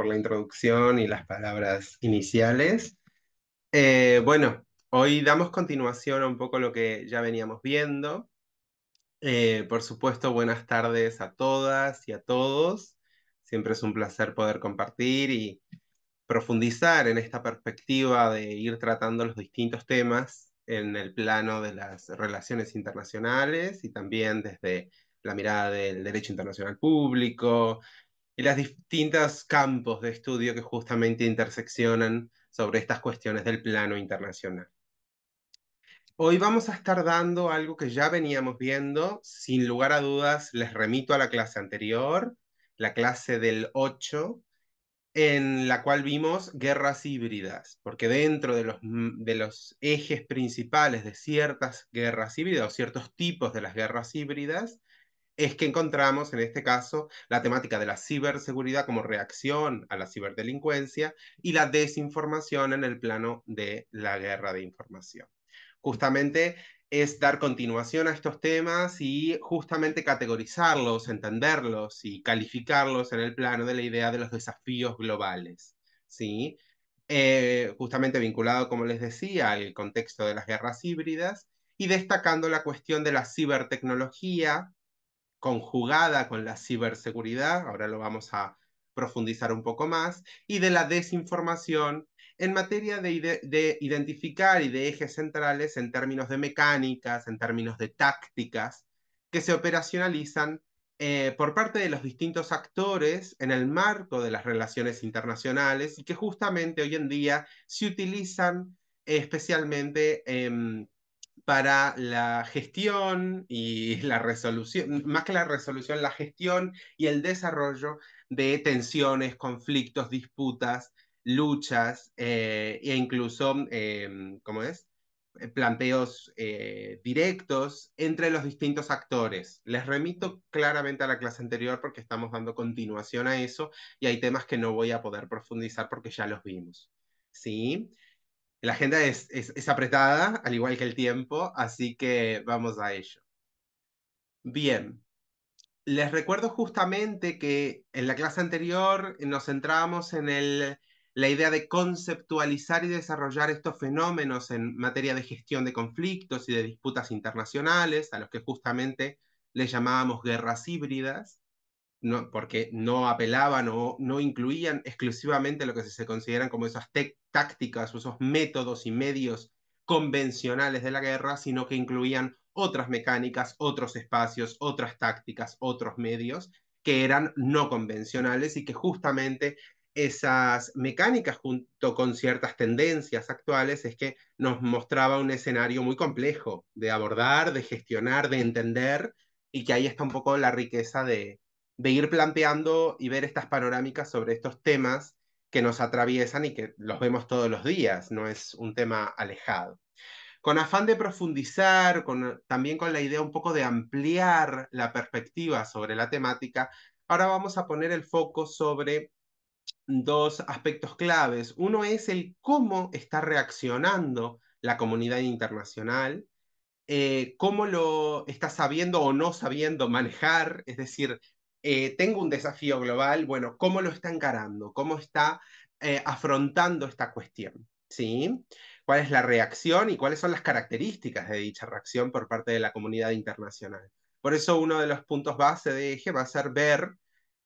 por la introducción y las palabras iniciales. Eh, bueno, hoy damos continuación a un poco lo que ya veníamos viendo. Eh, por supuesto, buenas tardes a todas y a todos. Siempre es un placer poder compartir y profundizar en esta perspectiva de ir tratando los distintos temas en el plano de las relaciones internacionales y también desde la mirada del derecho internacional público, y las distintas campos de estudio que justamente interseccionan sobre estas cuestiones del plano internacional. Hoy vamos a estar dando algo que ya veníamos viendo, sin lugar a dudas les remito a la clase anterior, la clase del 8, en la cual vimos guerras híbridas, porque dentro de los, mm, de los ejes principales de ciertas guerras híbridas o ciertos tipos de las guerras híbridas, es que encontramos en este caso la temática de la ciberseguridad como reacción a la ciberdelincuencia y la desinformación en el plano de la guerra de información. Justamente es dar continuación a estos temas y justamente categorizarlos, entenderlos y calificarlos en el plano de la idea de los desafíos globales, ¿sí? Eh, justamente vinculado, como les decía, al contexto de las guerras híbridas y destacando la cuestión de la cibertecnología, conjugada con la ciberseguridad, ahora lo vamos a profundizar un poco más, y de la desinformación en materia de, identificar y de ejes centrales en términos de mecánicas, en términos de tácticas que se operacionalizan eh, por parte de los distintos actores en el marco de las relaciones internacionales y que justamente hoy en día se utilizan eh, especialmente para la gestión y la resolución, más que la resolución, la gestión y el desarrollo de tensiones, conflictos, disputas, luchas eh, e incluso, em, ¿cómo es? Eh, planteos eh, directos entre los distintos actores. Les remito claramente a la clase anterior porque estamos dando continuación a eso y hay temas que no voy a poder profundizar porque ya los vimos. ¿Sí? La agenda es, apretada, al igual que el tiempo, así que vamos a ello. Bien, les recuerdo justamente que en la clase anterior nos centramos en la idea de conceptualizar y desarrollar estos fenómenos en materia de gestión de conflictos y de disputas internacionales, a los que justamente les llamábamos guerras híbridas no, porque no apelaban o no incluían exclusivamente lo que se consideran como esas tácticas esos métodos y medios convencionales de la guerra, sino que incluían otras mecánicas, otros espacios, otras tácticas, otros medios que eran no convencionales y que justamente esas mecánicas junto con ciertas tendencias actuales es que nos mostraba un escenario muy complejo de abordar, de gestionar, de entender y que ahí está un poco la riqueza de, de ir planteando y ver estas panorámicas sobre estos temas que nos atraviesan y que los vemos todos los días, no es un tema alejado. Con afán de profundizar, también con la idea un poco de ampliar la perspectiva sobre la temática, ahora vamos a poner el foco sobre dos aspectos claves. Uno es el cómo está reaccionando la comunidad internacional, eh, cómo lo está sabiendo o no sabiendo manejar, es decir, eh, tengo un desafío global, bueno, ¿cómo lo está encarando? ¿Cómo está eh, afrontando esta cuestión? ¿Sí? ¿Cuál es la reacción y cuáles son las características de dicha reacción por parte de la comunidad internacional? Por eso uno de los puntos base de eje va a ser ver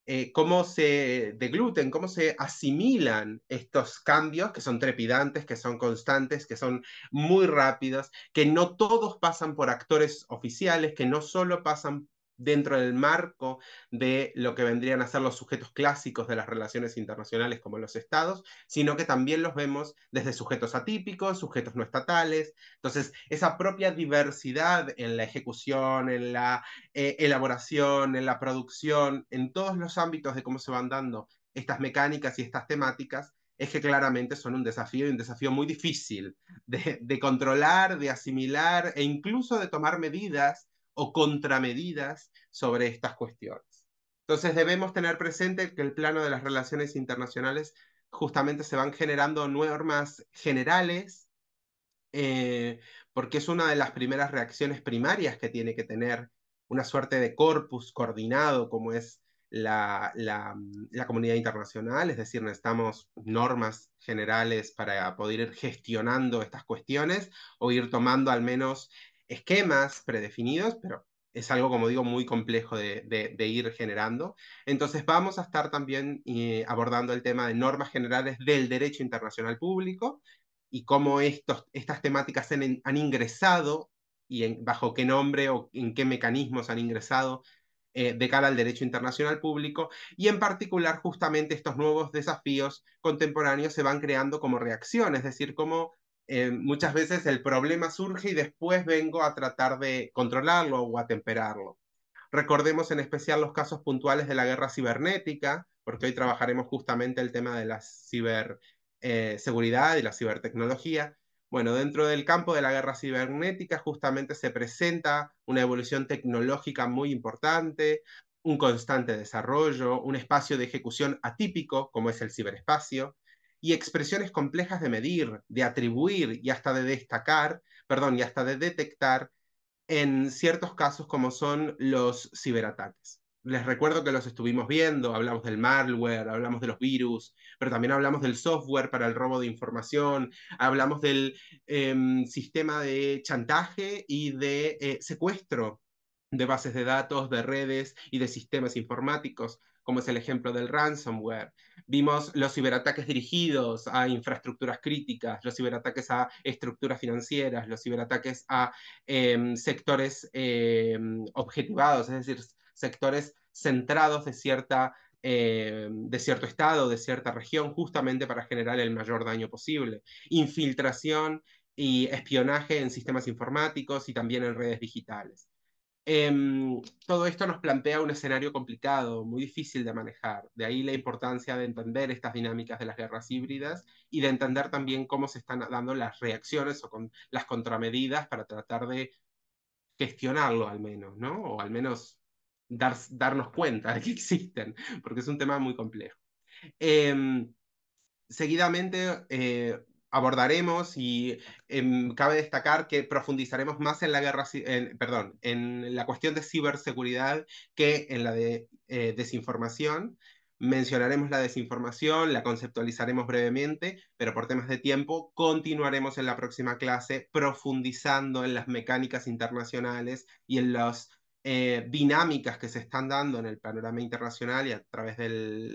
eh, cómo se degluten, cómo se asimilan estos cambios que son trepidantes, que son constantes, que son muy rápidos, que no todos pasan por actores oficiales, que no solo pasan dentro del marco de lo que vendrían a ser los sujetos clásicos de las relaciones internacionales como los estados, sino que también los vemos desde sujetos atípicos, sujetos no estatales. Entonces, esa propia diversidad en la ejecución, en la eh, elaboración, en la producción, en todos los ámbitos de cómo se van dando estas mecánicas y estas temáticas, es que claramente son un desafío y un desafío muy difícil de controlar, de asimilar e incluso de tomar medidas o contramedidas sobre estas cuestiones. Entonces debemos tener presente que el plano de las relaciones internacionales justamente se van generando normas generales, eh, porque es una de las primeras reacciones primarias que tiene que tener una suerte de corpus coordinado como es la, la, comunidad internacional, es decir, necesitamos normas generales para poder ir gestionando estas cuestiones o ir tomando al menos esquemas predefinidos, pero es algo, como digo, muy complejo de, ir generando. Entonces vamos a estar también eh, abordando el tema de normas generales del derecho internacional público y cómo estos, estas temáticas han, ingresado y bajo qué nombre o en qué mecanismos han ingresado eh, de cara al derecho internacional público y en particular justamente estos nuevos desafíos contemporáneos se van creando como reacción, es decir, como eh, muchas veces el problema surge y después vengo a tratar de controlarlo o atemperarlo. Recordemos en especial los casos puntuales de la guerra cibernética, porque hoy trabajaremos justamente el tema de la ciberseguridad eh, y la cibertecnología. Bueno, dentro del campo de la guerra cibernética justamente se presenta una evolución tecnológica muy importante, un constante desarrollo, un espacio de ejecución atípico como es el ciberespacio, y expresiones complejas de medir, de atribuir y hasta de destacar, perdón, y hasta de detectar en ciertos casos como son los ciberataques. Les recuerdo que los estuvimos viendo, hablamos del malware, hablamos de los virus, pero también hablamos del software para el robo de información, hablamos del em, sistema de chantaje y de eh, secuestro de bases de datos, de redes y de sistemas informáticos como es el ejemplo del ransomware. Vimos los ciberataques dirigidos a infraestructuras críticas, los ciberataques a estructuras financieras, los ciberataques a em, sectores em, objetivados, es decir, sectores centrados de, cierta, em, de cierto estado, de cierta región, justamente para generar el mayor daño posible. Infiltración y espionaje en sistemas informáticos y también en redes digitales. Em, todo esto nos plantea un escenario complicado, muy difícil de manejar. De ahí la importancia de entender estas dinámicas de las guerras híbridas y de entender también cómo se están dando las reacciones o con, las contramedidas para tratar de gestionarlo al menos, ¿no? O al menos darnos cuenta de que existen, porque es un tema muy complejo. Em, seguidamente, eh, abordaremos y em, cabe destacar que profundizaremos más en la guerra, perdón, en la cuestión de ciberseguridad que en la de eh, desinformación. Mencionaremos la desinformación, la conceptualizaremos brevemente, pero por temas de tiempo continuaremos en la próxima clase profundizando en las mecánicas internacionales y en las eh, dinámicas que se están dando en el panorama internacional y a través de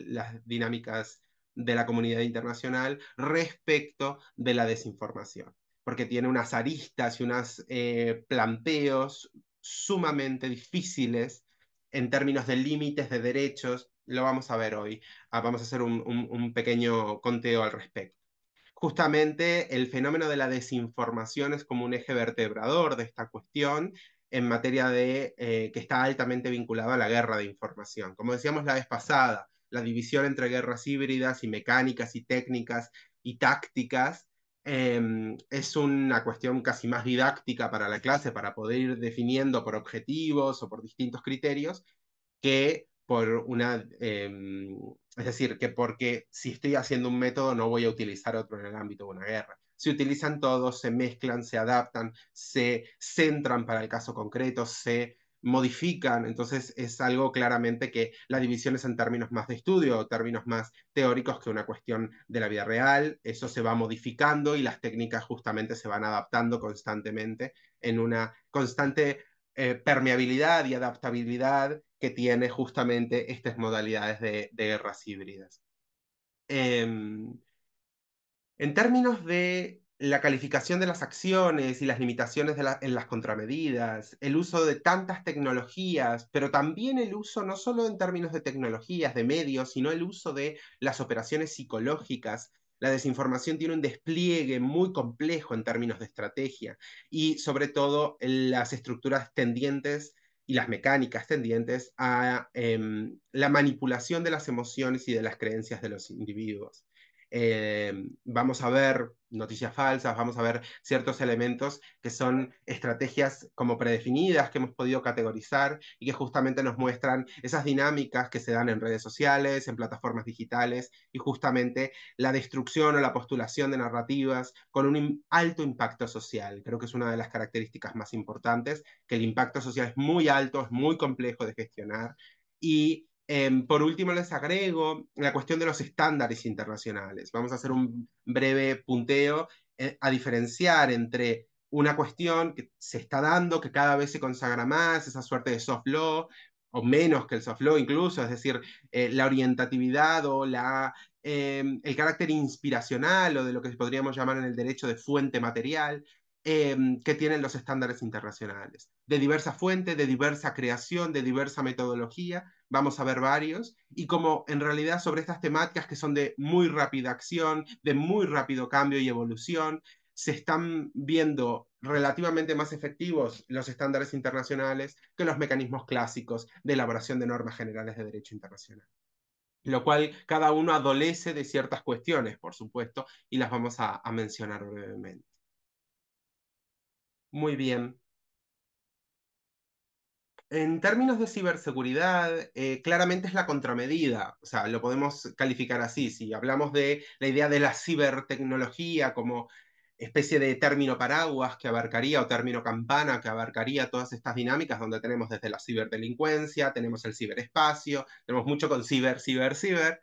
las dinámicas de la comunidad internacional respecto de la desinformación, porque tiene unas aristas y unos eh, planteos sumamente difíciles en términos de límites de derechos. Lo vamos a ver hoy. Ah, vamos a hacer un, pequeño conteo al respecto. Justamente el fenómeno de la desinformación es como un eje vertebrador de esta cuestión en materia de eh, que está altamente vinculado a la guerra de información. Como decíamos la vez pasada, la división entre guerras híbridas y mecánicas y técnicas y tácticas em, es una cuestión casi más didáctica para la clase, para poder ir definiendo por objetivos o por distintos criterios, que por una, em, es decir, que porque si estoy haciendo un método no voy a utilizar otro en el ámbito de una guerra. Se utilizan todos, se mezclan, se adaptan, se centran para el caso concreto, se modifican, entonces es algo claramente que la división es en términos más de estudio, o términos más teóricos que una cuestión de la vida real, eso se va modificando y las técnicas justamente se van adaptando constantemente en una constante eh, permeabilidad y adaptabilidad que tiene justamente estas modalidades de, guerras híbridas. Em, en términos de la calificación de las acciones y las limitaciones en las contramedidas, el uso de tantas tecnologías, pero también el uso no solo en términos de tecnologías, de medios, sino el uso de las operaciones psicológicas. La desinformación tiene un despliegue muy complejo en términos de estrategia y sobre todo las estructuras tendientes y las mecánicas tendientes a em, la manipulación de las emociones y de las creencias de los individuos. Eh, vamos a ver noticias falsas, vamos a ver ciertos elementos que son estrategias como predefinidas que hemos podido categorizar y que justamente nos muestran esas dinámicas que se dan en redes sociales, en plataformas digitales y justamente la destrucción o la postulación de narrativas con un alto impacto social. Creo que es una de las características más importantes, que el impacto social es muy alto, es muy complejo de gestionar y Em, por último, les agrego la cuestión de los estándares internacionales. Vamos a hacer un breve punteo eh, a diferenciar entre una cuestión que se está dando, que cada vez se consagra más, esa suerte de soft law, o menos que el soft law incluso, es decir, eh, la orientatividad o la, em, el carácter inspiracional o de lo que podríamos llamar en el derecho de fuente material, Em, que tienen los estándares internacionales. De diversa fuente, de diversa creación, de diversa metodología, vamos a ver varios, y como en realidad sobre estas temáticas que son de muy rápida acción, de muy rápido cambio y evolución, se están viendo relativamente más efectivos los estándares internacionales que los mecanismos clásicos de elaboración de normas generales de derecho internacional. Lo cual cada uno adolece de ciertas cuestiones, por supuesto, y las vamos a mencionar brevemente. Muy bien. En términos de ciberseguridad, eh, claramente es la contramedida, o sea, lo podemos calificar así. Si hablamos de la idea de la cibertecnología como especie de término paraguas que abarcaría o término campana que abarcaría todas estas dinámicas donde tenemos desde la ciberdelincuencia, tenemos el ciberespacio, tenemos mucho con ciber, ciber, ciber.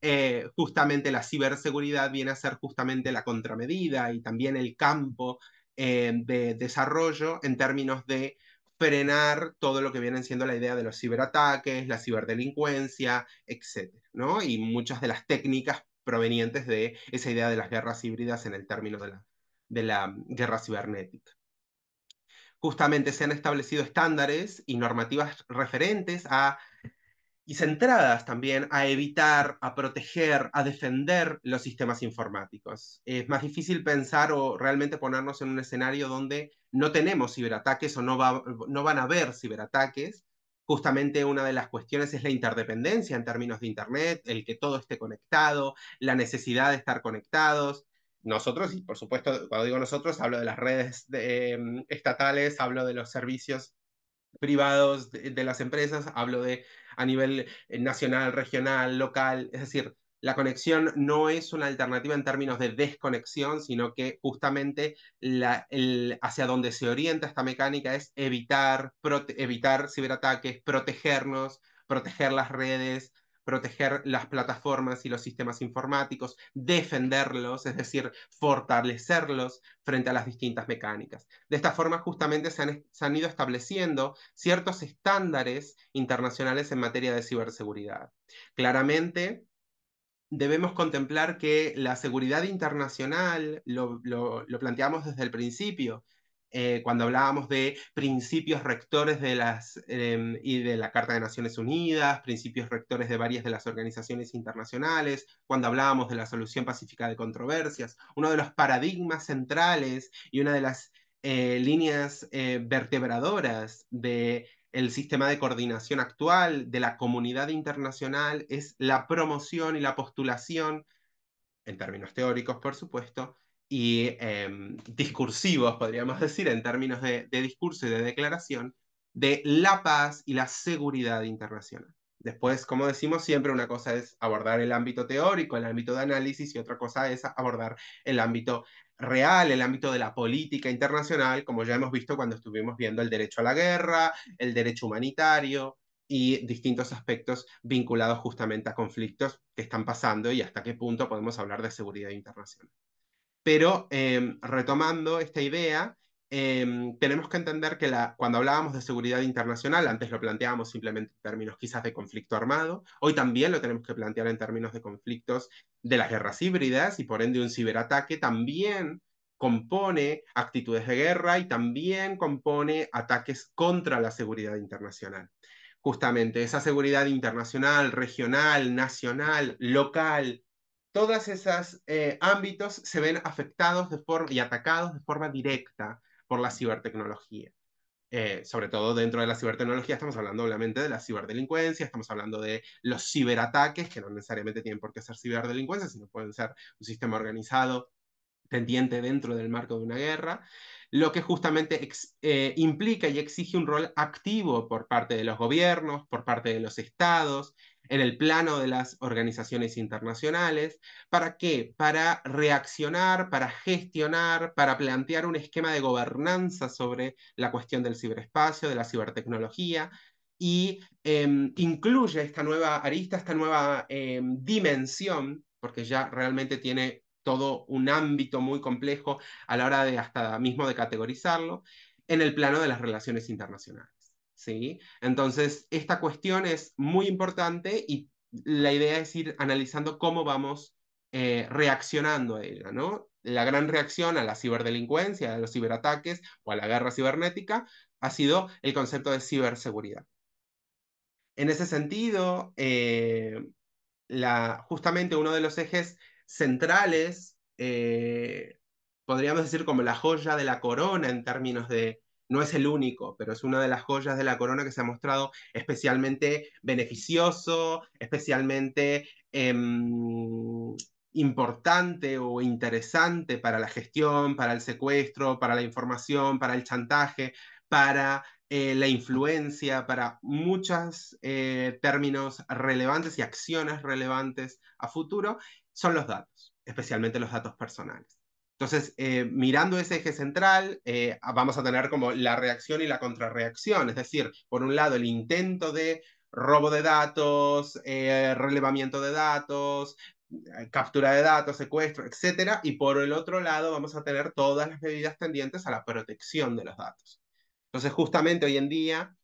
Eh, justamente la ciberseguridad viene a ser justamente la contramedida y también el campo eh, de desarrollo en términos de frenar todo lo que viene siendo la idea de los ciberataques, la ciberdelincuencia, etc. ¿no? Y muchas de las técnicas provenientes de esa idea de las guerras híbridas en el término de la guerra cibernética. Justamente se han establecido estándares y normativas referentes a y centradas también a evitar, a proteger, a defender los sistemas informáticos. Es más difícil pensar o realmente ponernos en un escenario donde no tenemos ciberataques o no, van a haber ciberataques. Justamente una de las cuestiones es la interdependencia en términos de Internet, el que todo esté conectado, la necesidad de estar conectados. Nosotros, y por supuesto, cuando digo nosotros, hablo de las redes em, estatales, hablo de los servicios privados de las empresas, hablo de a nivel eh, nacional, regional, local, es decir, la conexión no es una alternativa en términos de desconexión, sino que justamente la, hacia donde se orienta esta mecánica es evitar, evitar ciberataques, protegernos, proteger las redes, proteger las plataformas y los sistemas informáticos, defenderlos, es decir, fortalecerlos frente a las distintas mecánicas. De esta forma, justamente se han, ido estableciendo ciertos estándares internacionales en materia de ciberseguridad. Claramente, debemos contemplar que la seguridad internacional, lo, planteamos desde el principio, eh, cuando hablábamos de principios rectores de las, em, y de la Carta de Naciones Unidas, principios rectores de varias de las organizaciones internacionales, cuando hablábamos de la solución pacífica de controversias, uno de los paradigmas centrales y una de las eh, líneas eh, vertebradoras del sistema de coordinación actual de la comunidad internacional es la promoción y la postulación, en términos teóricos, por supuesto, y em, discursivos, podríamos decir, en términos de, discurso y de declaración, de la paz y la seguridad internacional. Después, como decimos siempre, una cosa es abordar el ámbito teórico, el ámbito de análisis, y otra cosa es abordar el ámbito real, el ámbito de la política internacional, como ya hemos visto cuando estuvimos viendo el derecho a la guerra, el derecho humanitario, y distintos aspectos vinculados justamente a conflictos que están pasando y hasta qué punto podemos hablar de seguridad internacional. Pero em, retomando esta idea, em, tenemos que entender que cuando hablábamos de seguridad internacional, antes lo planteábamos simplemente en términos quizás de conflicto armado, hoy también lo tenemos que plantear en términos de conflictos de las guerras híbridas y por ende un ciberataque también compone actitudes de guerra y también compone ataques contra la seguridad internacional. Justamente esa seguridad internacional, regional, nacional, local, todos esos eh, ámbitos se ven afectados de forma, y atacados de forma directa por la cibertecnología. Eh, sobre todo dentro de la cibertecnología, estamos hablando obviamente de la ciberdelincuencia, estamos hablando de los ciberataques, que no necesariamente tienen por qué ser ciberdelincuencia, sino pueden ser un sistema organizado tendiente dentro del marco de una guerra, lo que justamente eh, implica y exige un rol activo por parte de los gobiernos, por parte de los estados, en el plano de las organizaciones internacionales. ¿Para qué? Para reaccionar, para gestionar, para plantear un esquema de gobernanza sobre la cuestión del ciberespacio, de la cibertecnología, y em, incluye esta nueva arista, esta nueva em, dimensión, porque ya realmente tiene todo un ámbito muy complejo a la hora de hasta mismo de categorizarlo, en el plano de las relaciones internacionales. ¿sí? Entonces, esta cuestión es muy importante y la idea es ir analizando cómo vamos eh, reaccionando a ella, ¿no? La gran reacción a la ciberdelincuencia, a los ciberataques o a la guerra cibernética ha sido el concepto de ciberseguridad. En ese sentido, eh, justamente uno de los ejes centrales, eh, podríamos decir como la joya de la corona en términos de no es el único, pero es una de las joyas de la corona que se ha mostrado especialmente beneficioso, especialmente em, importante o interesante para la gestión, para el secuestro, para la información, para el chantaje, para eh, la influencia, para muchos eh, términos relevantes y acciones relevantes a futuro, son los datos, especialmente los datos personales. Entonces, eh, mirando ese eje central, eh, vamos a tener como la reacción y la contrarreacción, es decir, por un lado el intento de robo de datos, eh, relevamiento de datos, captura de datos, secuestro, etc. y por el otro lado vamos a tener todas las medidas tendientes a la protección de los datos. Entonces, justamente hoy en día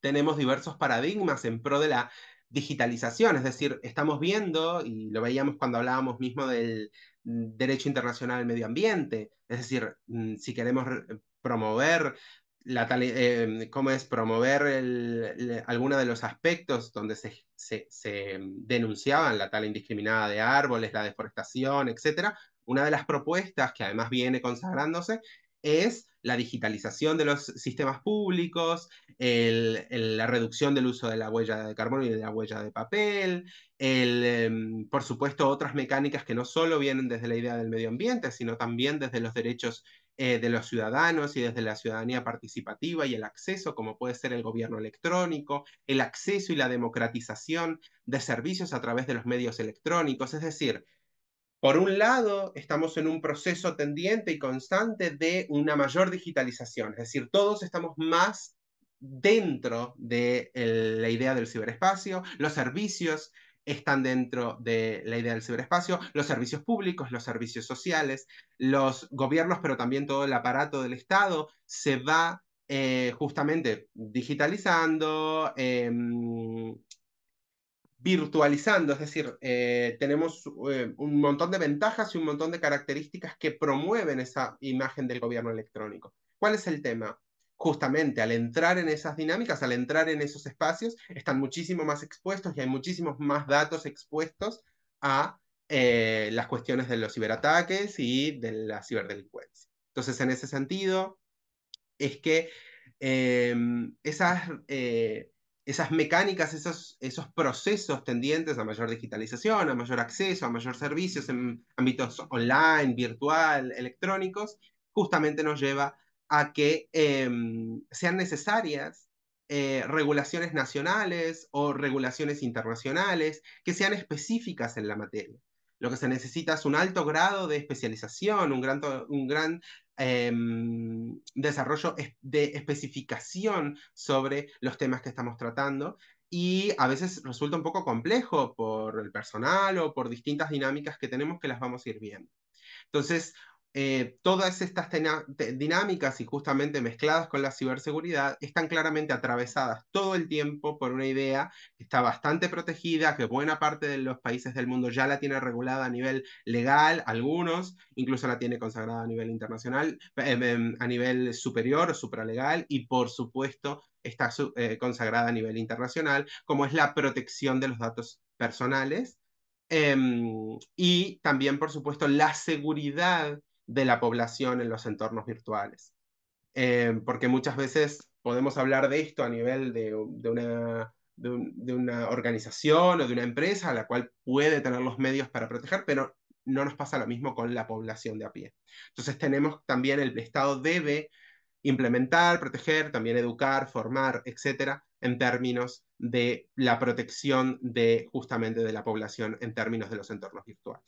tenemos diversos paradigmas en pro de la digitalización, es decir, estamos viendo, y lo veíamos cuando hablábamos mismo del, Mm, derecho internacional del medio ambiente, es decir, mm, si queremos eh, promover la eh, em, cómo es promover el, de los aspectos donde se, mm, denunciaban la tala indiscriminada de árboles, la deforestación, etc. Una de las propuestas que además viene consagrándose es la digitalización de los sistemas públicos, la reducción del uso de la huella de carbono y de la huella de papel, em, por supuesto otras mecánicas que no solo vienen desde la idea del medio ambiente, sino también desde los derechos eh, de los ciudadanos y desde la ciudadanía participativa y el acceso, como puede ser el gobierno electrónico, el acceso y la democratización de servicios a través de los medios electrónicos, es decir, por un lado, estamos en un proceso tendiente y constante de una mayor digitalización, es decir, todos estamos más dentro de la idea del ciberespacio, los servicios están dentro de la idea del ciberespacio, los servicios públicos, los servicios sociales, los gobiernos, pero también todo el aparato del Estado se va eh, justamente digitalizando, em, virtualizando, es decir, eh, tenemos eh, un montón de ventajas y un montón de características que promueven esa imagen del gobierno electrónico. ¿Cuál es el tema? Justamente al entrar en esas dinámicas, al entrar en esos espacios, están muchísimo más expuestos y hay muchísimos más datos expuestos a eh, las cuestiones de los ciberataques y de la ciberdelincuencia. Entonces, en ese sentido, es que em, esas esas mecánicas, esos, esos procesos tendientes a mayor digitalización, a mayor acceso, a mayor servicios en ámbitos online, virtual, electrónicos, justamente nos lleva a que em, sean necesarias eh, regulaciones nacionales o regulaciones internacionales que sean específicas en la materia. Lo que se necesita es un alto grado de especialización, un gran, un gran Em, desarrollo de especificación sobre los temas que estamos tratando y a veces resulta un poco complejo por el personal o por distintas dinámicas que tenemos que las vamos a ir viendo. Entonces, eh, todas estas dinámicas y justamente mezcladas con la ciberseguridad están claramente atravesadas todo el tiempo por una idea que está bastante protegida, que buena parte de los países del mundo ya la tiene regulada a nivel legal, algunos incluso la tiene consagrada a nivel internacional, em, em, a nivel superior o supralegal y por supuesto está eh, consagrada a nivel internacional, como es la protección de los datos personales. Em, y también, por supuesto, la seguridad de la población en los entornos virtuales. Eh, porque muchas veces podemos hablar de esto a nivel de, de una, organización o de una empresa a la cual puede tener los medios para proteger, pero no nos pasa lo mismo con la población de a pie. Entonces tenemos también el Estado debe implementar, proteger, también educar, formar, etcétera, en términos de la protección de justamente de la población en términos de los entornos virtuales.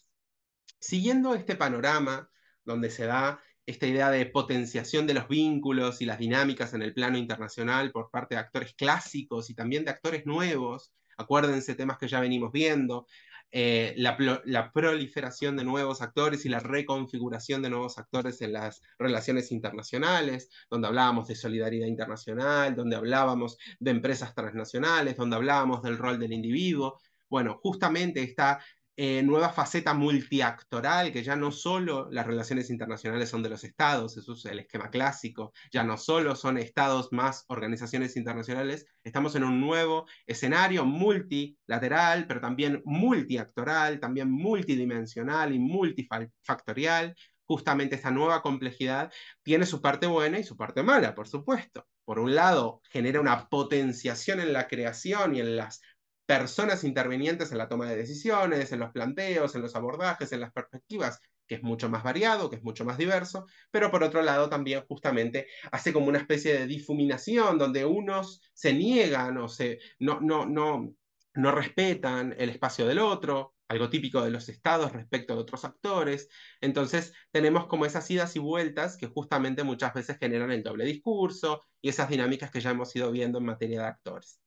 Siguiendo este panorama donde se da esta idea de potenciación de los vínculos y las dinámicas en el plano internacional por parte de actores clásicos y también de actores nuevos. Acuérdense temas que ya venimos viendo, eh, la, la, proliferación de nuevos actores y la reconfiguración de nuevos actores en las relaciones internacionales, donde hablábamos de solidaridad internacional, donde hablábamos de empresas transnacionales, donde hablábamos del rol del individuo. Bueno, justamente esta eh, nueva faceta multiactoral, que ya no solo las relaciones internacionales son de los estados, eso es el esquema clásico, ya no solo son estados más organizaciones internacionales, estamos en un nuevo escenario multilateral, pero también multiactoral, también multidimensional y multifactorial. Justamente esta nueva complejidad tiene su parte buena y su parte mala, por supuesto. Por un lado, genera una potenciación en la creación y en las personas intervinientes en la toma de decisiones, en los planteos, en los abordajes, en las perspectivas, que es mucho más variado, que es mucho más diverso, pero por otro lado también justamente hace como una especie de difuminación donde unos se niegan o se, no, no, no, no respetan el espacio del otro, algo típico de los estados respecto a otros actores. Entonces tenemos como esas idas y vueltas que justamente muchas veces generan el doble discurso y esas dinámicas que ya hemos ido viendo en materia de actores.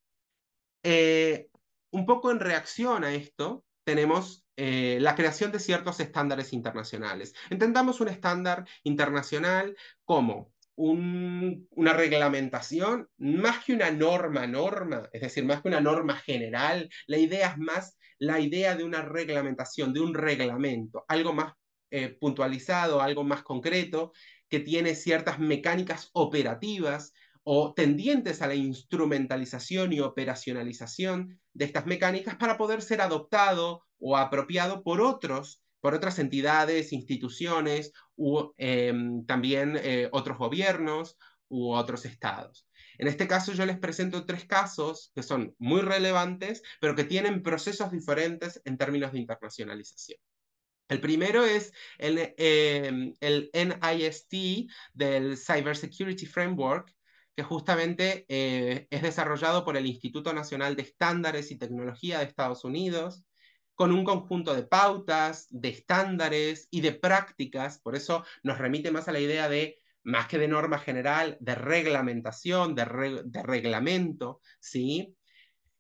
Eh, un poco en reacción a esto, tenemos eh, la creación de ciertos estándares internacionales. Entendamos un estándar internacional como una reglamentación, más que una norma, norma, es decir, más que una norma general, la idea es más la idea de una reglamentación, de un reglamento, algo más eh, puntualizado, algo más concreto, que tiene ciertas mecánicas operativas o tendientes a la instrumentalización y operacionalización de estas mecánicas para poder ser adoptado o apropiado por otros, por otras entidades, instituciones em, también eh, otros gobiernos u otros estados. En este caso yo les presento tres casos que son muy relevantes, pero que tienen procesos diferentes en términos de internacionalización. El primero es el, em, el NIST del Cybersecurity Framework, que justamente eh, es desarrollado por el Instituto Nacional de Estándares y Tecnología de Estados Unidos, con un conjunto de pautas, de estándares y de prácticas, por eso nos remite más a la idea de, más que de norma general, de reglamentación, de reglamento, ¿sí?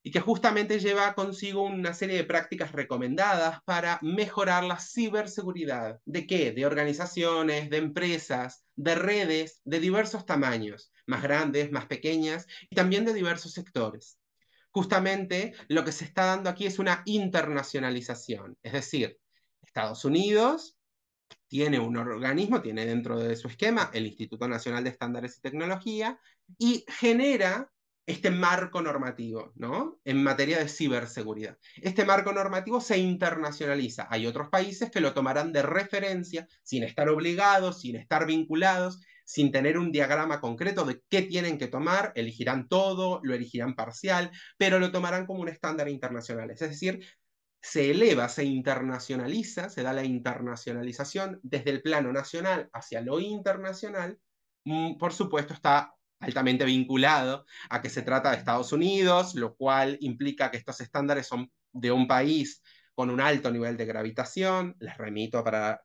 y que justamente lleva consigo una serie de prácticas recomendadas para mejorar la ciberseguridad. ¿De qué? De organizaciones, de empresas, de redes de diversos tamaños, más grandes, más pequeñas, y también de diversos sectores. Justamente lo que se está dando aquí es una internacionalización, es decir, Estados Unidos tiene un organismo, tiene dentro de su esquema el Instituto Nacional de Estándares y Tecnología, y genera este marco normativo, ¿no? En materia de ciberseguridad. Este marco normativo se internacionaliza. Hay otros países que lo tomarán de referencia sin estar obligados, sin estar vinculados, sin tener un diagrama concreto de qué tienen que tomar, elegirán todo, lo elegirán parcial, pero lo tomarán como un estándar internacional. Es decir, se eleva, se internacionaliza, se da la internacionalización desde el plano nacional hacia lo internacional. Mm, por supuesto, está altamente vinculado a que se trata de Estados Unidos, lo cual implica que estos estándares son de un país con un alto nivel de gravitación. Les remito para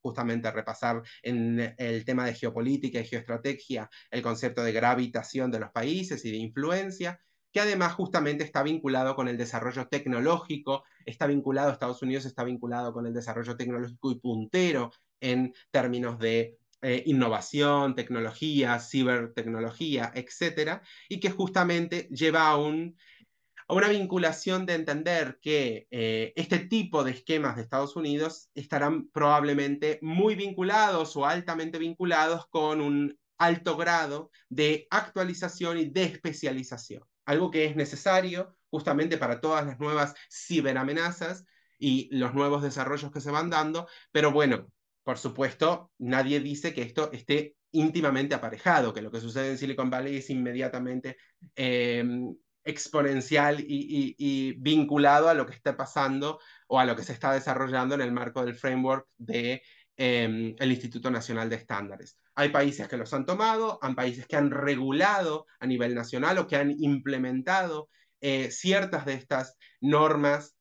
justamente repasar en el tema de geopolítica y geoestrategia el concepto de gravitación de los países y de influencia, que además justamente está vinculado con el desarrollo tecnológico, está vinculado, Estados Unidos está vinculado con el desarrollo tecnológico y puntero en términos de eh, innovación, tecnología, cibertecnología, etcétera, y que justamente lleva a, un, a una vinculación de entender que eh, este tipo de esquemas de Estados Unidos estarán probablemente muy vinculados o altamente vinculados con un alto grado de actualización y de especialización, algo que es necesario justamente para todas las nuevas ciberamenazas y los nuevos desarrollos que se van dando, pero bueno, por supuesto, nadie dice que esto esté íntimamente aparejado, que lo que sucede en Silicon Valley es inmediatamente em, exponencial y, vinculado a lo que está pasando o a lo que se está desarrollando en el marco del framework de em, el Instituto Nacional de Estándares. Hay países que los han tomado, hay países que han regulado a nivel nacional o que han implementado eh, ciertas de estas normas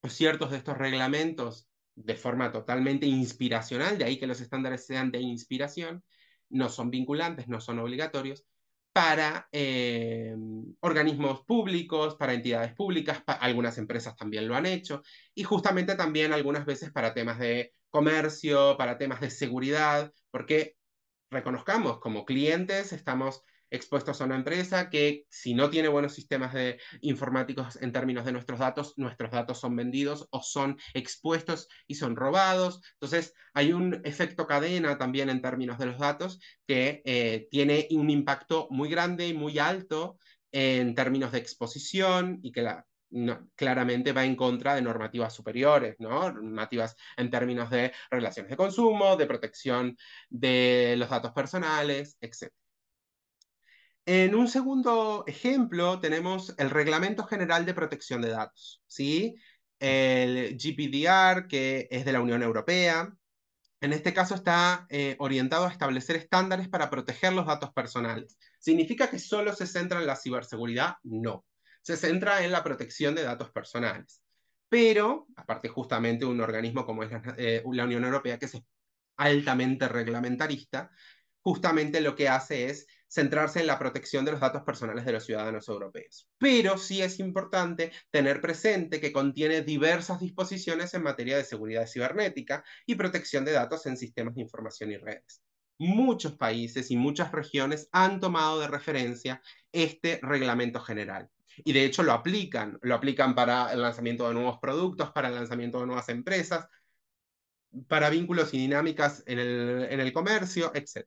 o ciertos de estos reglamentos de forma totalmente inspiracional, de ahí que los estándares sean de inspiración, no son vinculantes, no son obligatorios, para eh, organismos públicos, para entidades públicas, algunas empresas también lo han hecho, y justamente también algunas veces para temas de comercio, para temas de seguridad, porque reconozcamos, como clientes estamos expuestos a una empresa que si no tiene buenos sistemas de informáticos en términos de nuestros datos, nuestros datos son vendidos o son expuestos y son robados. Entonces, hay un efecto cadena también en términos de los datos que eh, tiene un impacto muy grande y muy alto en términos de exposición y que claramente va en contra de normativas superiores, ¿no? Normativas en términos de relaciones de consumo, de protección de los datos personales, etc. En un segundo ejemplo tenemos el Reglamento General de Protección de Datos, ¿sí? el GPDR, que es de la Unión Europea. En este caso está eh, orientado a establecer estándares para proteger los datos personales. ¿Significa que solo se centra en la ciberseguridad? No. Se centra en la protección de datos personales. Pero, aparte justamente un organismo como es la, eh, la Unión Europea, que es altamente reglamentarista, justamente lo que hace es centrarse en la protección de los datos personales de los ciudadanos europeos. Pero sí es importante tener presente que contiene diversas disposiciones en materia de seguridad cibernética y protección de datos en sistemas de información y redes. Muchos países y muchas regiones han tomado de referencia este reglamento general y de hecho lo aplican, lo aplican para el lanzamiento de nuevos productos, para el lanzamiento de nuevas empresas, para vínculos y dinámicas en el, el comercio, etc.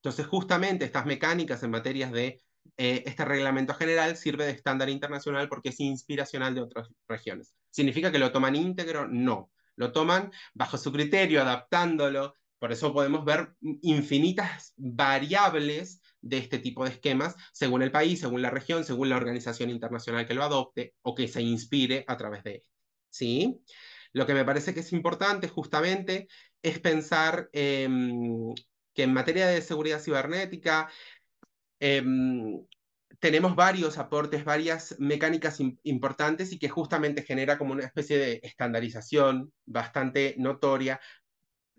Entonces, justamente estas mecánicas en materia de eh, este reglamento general sirve de estándar internacional porque es inspiracional de otras regiones. ¿Significa que lo toman íntegro? No. Lo toman bajo su criterio, adaptándolo. Por eso podemos ver infinitas variables de este tipo de esquemas según el país, según la región, según la organización internacional que lo adopte o que se inspire a través de él. Este, ¿Sí? Lo que me parece que es importante justamente es pensar em, que en materia de seguridad cibernética em, tenemos varios aportes, varias mecánicas importantes y que justamente genera como una especie de estandarización bastante notoria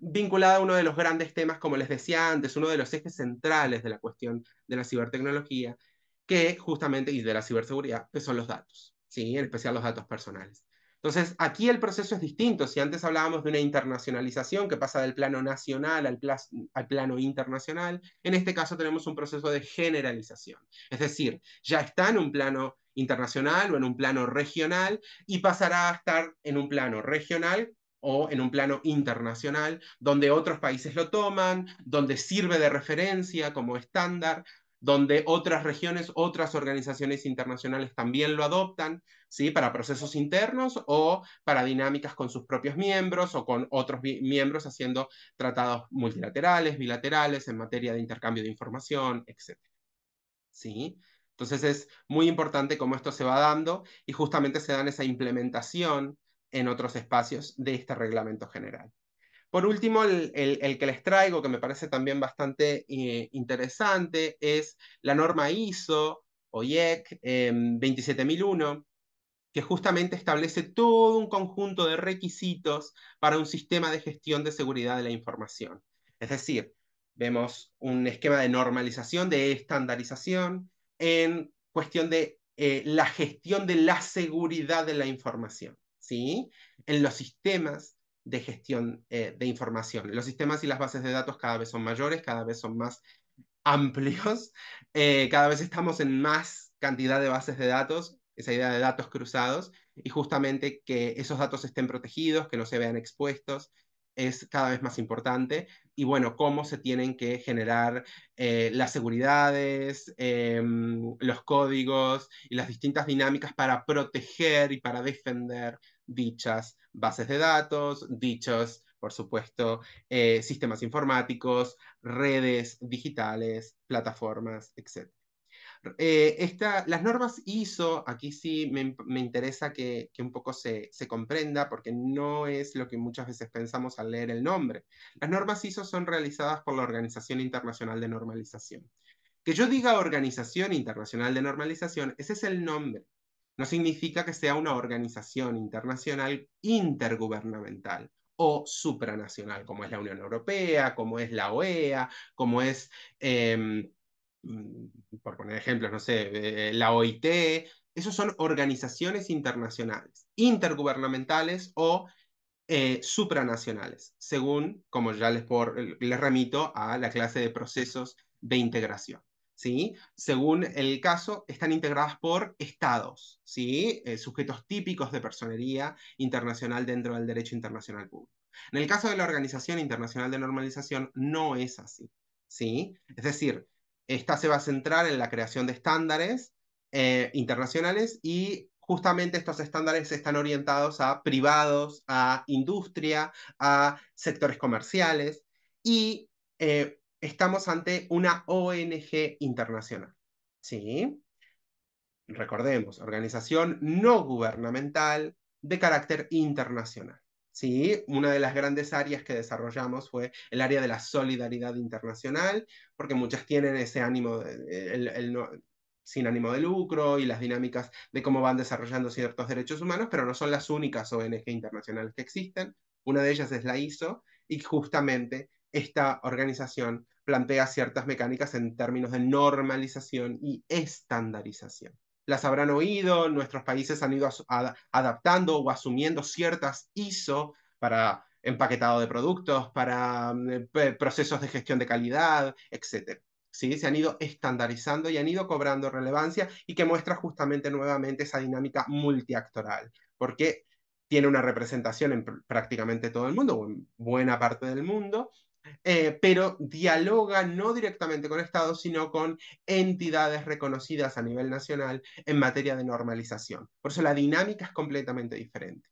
vinculada a uno de los grandes temas, como les decía antes, uno de los ejes centrales de la cuestión de la cibertecnología, que justamente, y de la ciberseguridad, que son los datos, ¿sí? en especial los datos personales. Entonces, aquí el proceso es distinto. Si antes hablábamos de una internacionalización que pasa del plano nacional al, al plano internacional, en este caso tenemos un proceso de generalización. Es decir, ya está en un plano internacional o en un plano regional y pasará a estar en un plano regional o en un plano internacional, donde otros países lo toman, donde sirve de referencia como estándar, donde otras regiones, otras organizaciones internacionales también lo adoptan, ¿sí? Para procesos internos o para dinámicas con sus propios miembros o con otros miembros haciendo tratados multilaterales, bilaterales en materia de intercambio de información, etc. ¿Sí? Entonces es muy importante cómo esto se va dando y justamente se dan esa implementación en otros espacios de este reglamento general. Por último, el, que les traigo, que me parece también bastante eh, interesante, es la norma ISO o e em, IEC 27001, que justamente establece todo un conjunto de requisitos para un sistema de gestión de seguridad de la información. Es decir, vemos un esquema de normalización, de estandarización en cuestión de eh, la gestión de la seguridad de la información, ¿sí? En los sistemas de gestión eh, de información. Los sistemas y las bases de datos cada vez son mayores, cada vez son más amplios, eh, cada vez estamos en más cantidad de bases de datos, esa idea de datos cruzados, y justamente que esos datos estén protegidos, que no se vean expuestos, es cada vez más importante. Y bueno, cómo se tienen que generar eh, las seguridades, em, los códigos y las distintas dinámicas para proteger y para defender dichas bases de datos, dichos, por supuesto, eh, sistemas informáticos, redes digitales, plataformas, etc. Eh, esta, las normas ISO, aquí sí me, interesa que, un poco se, se, comprenda porque no es lo que muchas veces pensamos al leer el nombre. Las normas ISO son realizadas por la Organización Internacional de Normalización. Que yo diga Organización Internacional de Normalización, ese es el nombre, no significa que sea una organización internacional intergubernamental o supranacional, como es la Unión Europea, como es la OEA, como es, em, mm, por poner ejemplos, no sé, eh, la OIT. Esos son organizaciones internacionales, intergubernamentales o eh, supranacionales, según, como ya les remito a la clase de procesos de integración. Según el caso, están integradas por estados, ¿sí? Eh, sujetos típicos de personería internacional dentro del derecho internacional público. En el caso de la Organización Internacional de Normalización, no es así, ¿sí? Es decir, esta se va a centrar en la creación de estándares eh, internacionales y justamente estos estándares están orientados a privados, a industria, a sectores comerciales y eh, estamos ante una ONG internacional. ¿Sí? Recordemos, organización no gubernamental de carácter internacional. ¿sí? Una de las grandes áreas que desarrollamos fue el área de la solidaridad internacional, porque muchas tienen ese ánimo, eh, sin ánimo de lucro y las dinámicas de cómo van desarrollando ciertos derechos humanos, pero no son las únicas ONG internacionales que existen. Una de ellas es la ISO y justamente esta organización plantea ciertas mecánicas en términos de normalización y estandarización. Las habrán oído, nuestros países han ido adaptando o asumiendo ciertas ISO para empaquetado de productos, para mm, eh, procesos de gestión de calidad, etc. ¿Sí? Se han ido estandarizando y han ido cobrando relevancia y que muestra justamente nuevamente esa dinámica multiactoral, porque tiene una representación en prácticamente todo el mundo en buena parte del mundo eh, pero dialoga no directamente con estados, sino con entidades reconocidas a nivel nacional en materia de normalización. Por eso la dinámica es completamente diferente.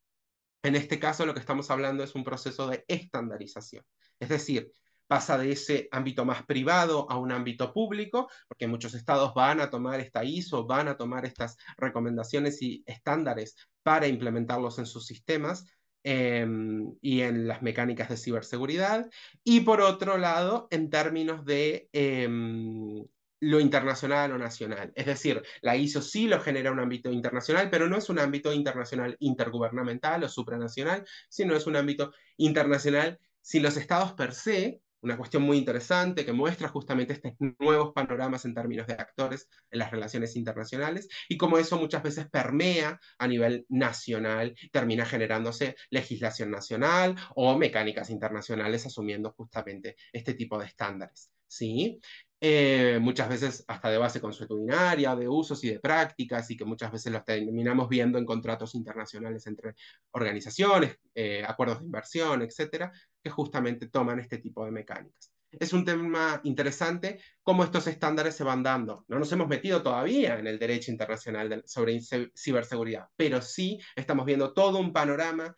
En este caso lo que estamos hablando es un proceso de estandarización, es decir, pasa de ese ámbito más privado a un ámbito público, porque muchos estados van a tomar esta ISO, van a tomar estas recomendaciones y estándares para implementarlos en sus sistemas, Em, y en las mecánicas de ciberseguridad. Y por otro lado, en términos de em, lo internacional o nacional. Es decir, la ISO sí lo genera un ámbito internacional, pero no es un ámbito internacional intergubernamental o supranacional, sino es un ámbito internacional sin los estados per se una cuestión muy interesante que muestra justamente estos nuevos panoramas en términos de actores en las relaciones internacionales y cómo eso muchas veces permea a nivel nacional, termina generándose legislación nacional o mecánicas internacionales asumiendo justamente este tipo de estándares. ¿sí? Eh, muchas veces hasta de base consuetudinaria, de usos y de prácticas, y que muchas veces los terminamos viendo en contratos internacionales entre organizaciones, eh, acuerdos de inversión, etcétera, que justamente toman este tipo de mecánicas. Es un tema interesante cómo estos estándares se van dando. No nos hemos metido todavía en el derecho internacional sobre ciberseguridad, pero sí estamos viendo todo un panorama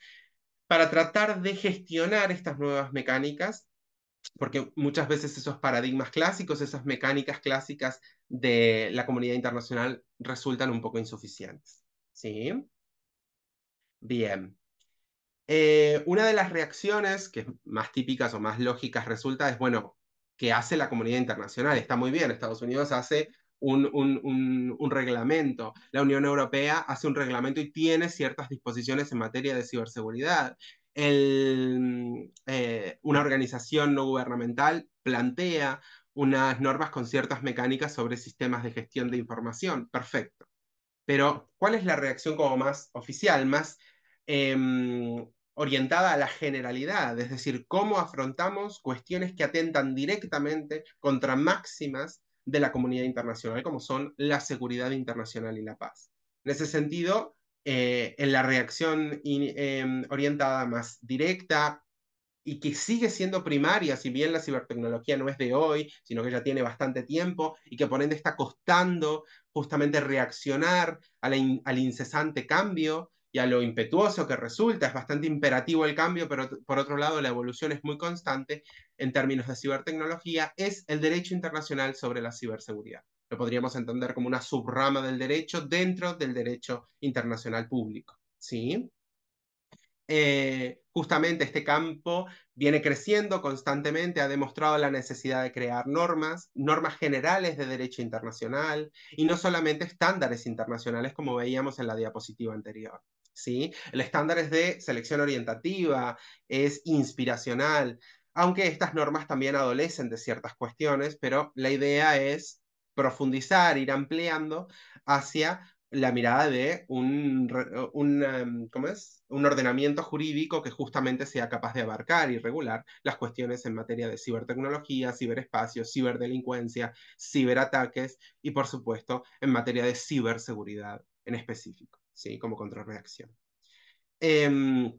para tratar de gestionar estas nuevas mecánicas porque muchas veces esos paradigmas clásicos, esas mecánicas clásicas de la comunidad internacional resultan un poco insuficientes. ¿Sí? Bien. Eh, una de las reacciones que más típicas o más lógicas resulta es, bueno, que hace la comunidad internacional. Está muy bien, Estados Unidos hace un, reglamento. La Unión Europea hace un reglamento y tiene ciertas disposiciones en materia de ciberseguridad. Eh, una organización no gubernamental plantea unas normas con ciertas mecánicas sobre sistemas de gestión de información. Perfecto. Pero, ¿cuál es la reacción como más oficial, más Em, orientada a la generalidad, es decir, cómo afrontamos cuestiones que atentan directamente contra máximas de la comunidad internacional, como son la seguridad internacional y la paz. En ese sentido, eh, en la reacción em, orientada más directa y que sigue siendo primaria, si bien la cibertecnología no es de hoy, sino que ya tiene bastante tiempo y que por ende está costando justamente reaccionar al incesante cambio y a lo impetuoso que resulta, es bastante imperativo el cambio, pero por otro lado la evolución es muy constante en términos de cibertecnología, es el derecho internacional sobre la ciberseguridad. Lo podríamos entender como una subrama del derecho dentro del derecho internacional público. ¿sí? Eh, justamente este campo viene creciendo constantemente, ha demostrado la necesidad de crear normas, normas generales de derecho internacional y no solamente estándares internacionales como veíamos en la diapositiva anterior. El estándar es de selección orientativa, es inspiracional, aunque estas normas también adolecen de ciertas cuestiones, pero la idea es profundizar, ir ampliando hacia la mirada de un, eh, em, es? un ordenamiento jurídico que justamente sea capaz de abarcar y regular las cuestiones en materia de cibertecnología, ciberespacio, ciberdelincuencia, ciberataques y, por supuesto, en materia de ciberseguridad en específico. ¿sí? como contrarreacción. Em,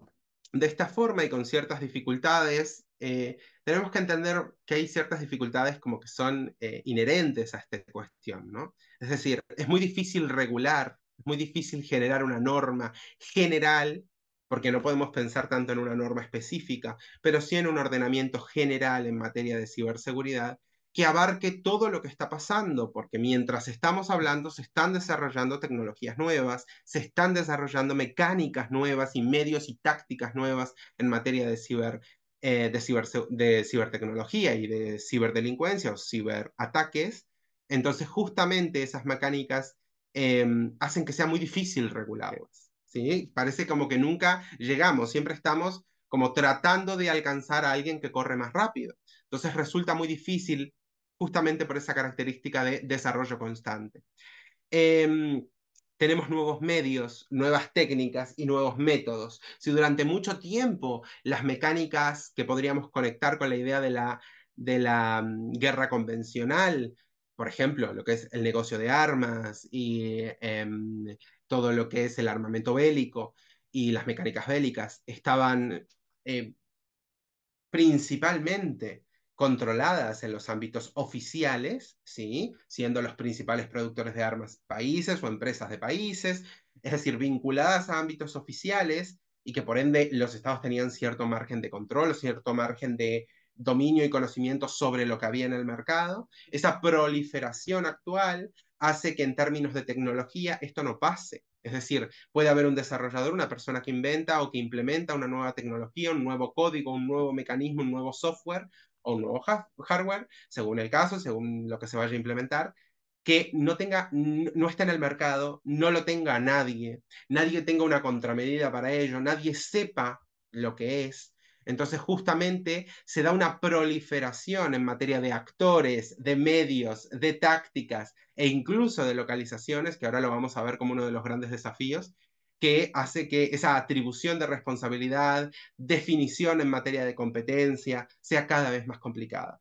de esta forma y con ciertas dificultades, eh, tenemos que entender que hay ciertas dificultades como que son eh, inherentes a esta cuestión, ¿no? Es decir, es muy difícil regular, es muy difícil generar una norma general, porque no podemos pensar tanto en una norma específica, pero sí en un ordenamiento general en materia de ciberseguridad que abarque todo lo que está pasando, porque mientras estamos hablando se están desarrollando tecnologías nuevas, se están desarrollando mecánicas nuevas y medios y tácticas nuevas en materia de, ciber, eh, de, ciber, de cibertecnología y de ciberdelincuencia o ciberataques. Entonces justamente esas mecánicas em, hacen que sea muy difícil regularlas. ¿sí? Parece como que nunca llegamos, siempre estamos como tratando de alcanzar a alguien que corre más rápido. Entonces resulta muy difícil justamente por esa característica de desarrollo constante. Em, tenemos nuevos medios, nuevas técnicas y nuevos métodos. Si durante mucho tiempo las mecánicas que podríamos conectar con la idea de la, mm, guerra convencional, por ejemplo, lo que es el negocio de armas y em, todo lo que es el armamento bélico y las mecánicas bélicas, estaban eh, principalmente controladas en los ámbitos oficiales, ¿sí? siendo los principales productores de armas países o empresas de países, es decir, vinculadas a ámbitos oficiales y que por ende los estados tenían cierto margen de control, cierto margen de dominio y conocimiento sobre lo que había en el mercado. Esa proliferación actual hace que en términos de tecnología esto no pase. Es decir, puede haber un desarrollador, una persona que inventa o que implementa una nueva tecnología, un nuevo código, un nuevo mecanismo, un nuevo software, o un nuevo hardware, según el caso, según lo que se vaya a implementar, que no tenga, no esté en el mercado, no lo tenga nadie, nadie tenga una contramedida para ello, nadie sepa lo que es. Entonces, justamente se da una proliferación en materia de actores, de medios, de tácticas e incluso de localizaciones, que ahora lo vamos a ver como uno de los grandes desafíos, que hace que esa atribución de responsabilidad, definición en materia de competencia, sea cada vez más complicada.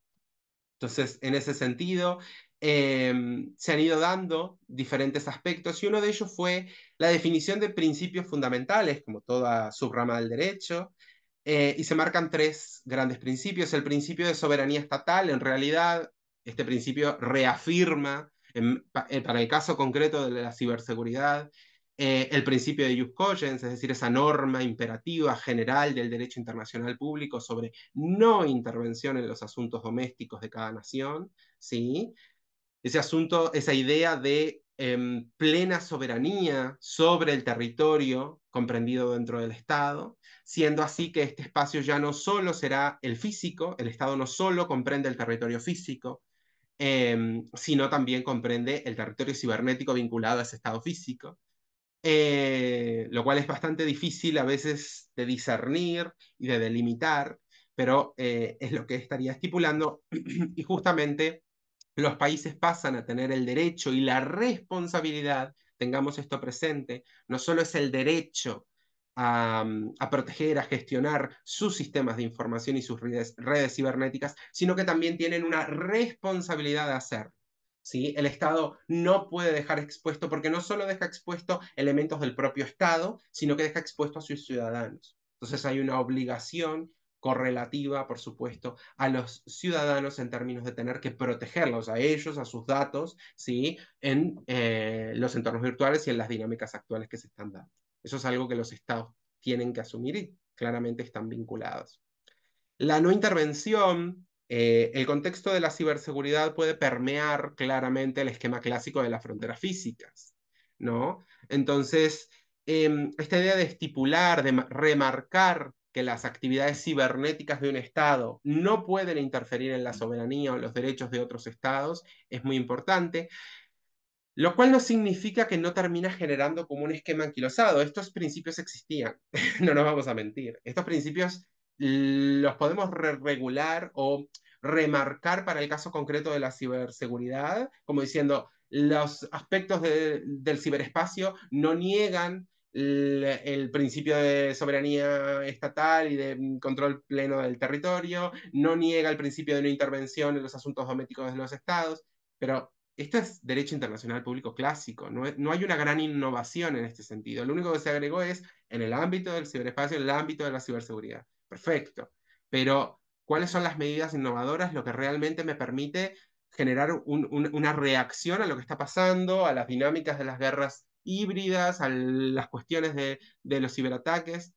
Entonces, en ese sentido, em, se han ido dando diferentes aspectos y uno de ellos fue la definición de principios fundamentales, como toda subrama del derecho, eh, y se marcan tres grandes principios. El principio de soberanía estatal, en realidad, este principio reafirma, eh, para el caso concreto de la ciberseguridad, eh, el principio de Jus Cogens, es decir, esa norma imperativa general del derecho internacional público sobre no intervención en los asuntos domésticos de cada nación, ¿sí? Ese asunto, esa idea de em, plena soberanía sobre el territorio comprendido dentro del Estado, siendo así que este espacio ya no solo será el físico, el Estado no solo comprende el territorio físico, em, sino también comprende el territorio cibernético vinculado a ese Estado físico, eh, lo cual es bastante difícil a veces de discernir y de delimitar, pero eh, es lo que estaría estipulando y justamente los países pasan a tener el derecho y la responsabilidad, tengamos esto presente, no solo es el derecho a, mm, proteger, a gestionar sus sistemas de información y sus redes, redes cibernéticas, sino que también tienen una responsabilidad de hacerlo. El Estado no puede dejar expuesto porque no solo deja expuesto elementos del propio Estado, sino que deja expuesto a sus ciudadanos. Entonces hay una obligación correlativa, por supuesto, a los ciudadanos en términos de tener que protegerlos a ellos, a sus datos, ¿sí? en eh, los entornos virtuales y en las dinámicas actuales que se están dando. Eso es algo que los estados tienen que asumir y claramente están vinculados. La no intervención eh, el contexto de la ciberseguridad puede permear claramente el esquema clásico de las fronteras físicas, ¿no? Entonces, em, esta idea de estipular, de remarcar que las actividades cibernéticas de un Estado no pueden interferir en la soberanía o los derechos de otros Estados es muy importante. Lo cual no significa que no termina generando como un esquema anquilosado. Estos principios existían, no nos vamos a mentir. Estos principios los podemos regular o remarcar para el caso concreto de la ciberseguridad, como diciendo, los aspectos del ciberespacio no niegan el, principio de soberanía estatal y de control pleno del territorio, no niega el principio de no intervención en los asuntos domésticos de los estados, pero esto es derecho internacional público clásico, no, no hay una gran innovación en este sentido, lo único que se agregó es en el ámbito del ciberespacio, en el ámbito de la ciberseguridad perfecto. Pero, ¿cuáles son las medidas innovadoras? Lo que realmente me permite generar una reacción a lo que está pasando, a las dinámicas de las guerras híbridas, a las cuestiones de, de los ciberataques.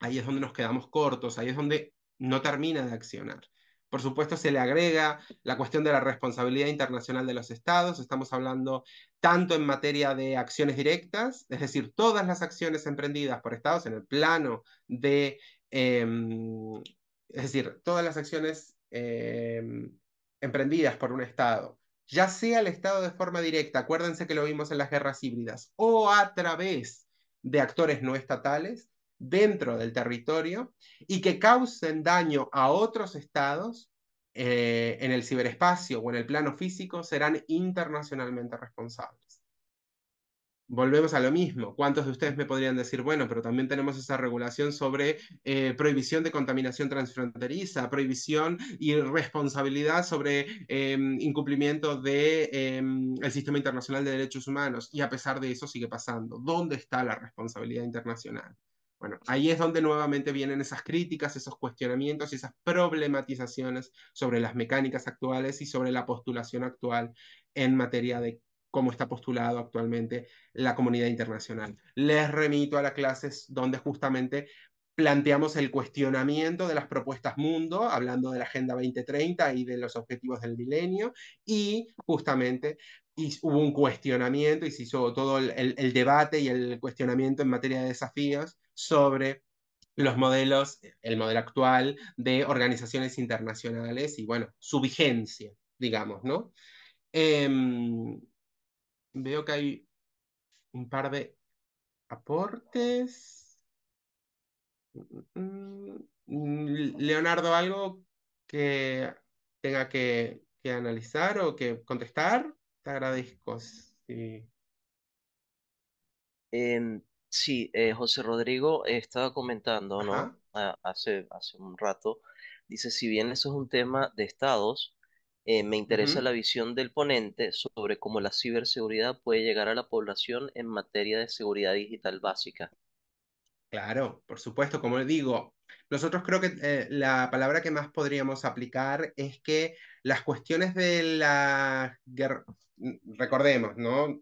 Ahí es donde nos quedamos cortos, ahí es donde no termina de accionar. Por supuesto, se le agrega la cuestión de la responsabilidad internacional de los estados. Estamos hablando tanto en materia de acciones directas, es decir, todas las acciones emprendidas por estados en el plano de Em, es decir, todas las acciones em, emprendidas por un Estado, ya sea el Estado de forma directa, acuérdense que lo vimos en las guerras híbridas, o a través de actores no estatales dentro del territorio y que causen daño a otros estados eh, en el ciberespacio o en el plano físico, serán internacionalmente responsables volvemos a lo mismo. ¿Cuántos de ustedes me podrían decir, bueno, pero también tenemos esa regulación sobre eh, prohibición de contaminación transfronteriza, prohibición y responsabilidad sobre em, incumplimiento del de, em, sistema internacional de derechos humanos? Y a pesar de eso sigue pasando. ¿Dónde está la responsabilidad internacional? Bueno, ahí es donde nuevamente vienen esas críticas, esos cuestionamientos y esas problematizaciones sobre las mecánicas actuales y sobre la postulación actual en materia de como está postulado actualmente la comunidad internacional. Les remito a las clases donde justamente planteamos el cuestionamiento de las propuestas mundo, hablando de la Agenda 2030 y de los objetivos del milenio, y justamente hubo un cuestionamiento y se hizo todo el, debate y el cuestionamiento en materia de desafíos sobre los modelos, el modelo actual de organizaciones internacionales y, bueno, su vigencia, digamos, ¿no? Em, Veo que hay un par de aportes. Mm, mm, Leonardo, ¿algo que tenga que, analizar o que contestar? Te agradezco. Sí, em, sí eh, José Rodrigo eh, estaba comentando, ¿no? Ah, hace, hace un rato. Dice, si bien eso es un tema de estados, eh, me interesa la visión del ponente sobre cómo la ciberseguridad puede llegar a la población en materia de seguridad digital básica. Claro, por supuesto, como digo, nosotros creo que eh, la palabra que más podríamos aplicar es que las cuestiones de la guerra, recordemos, ¿no?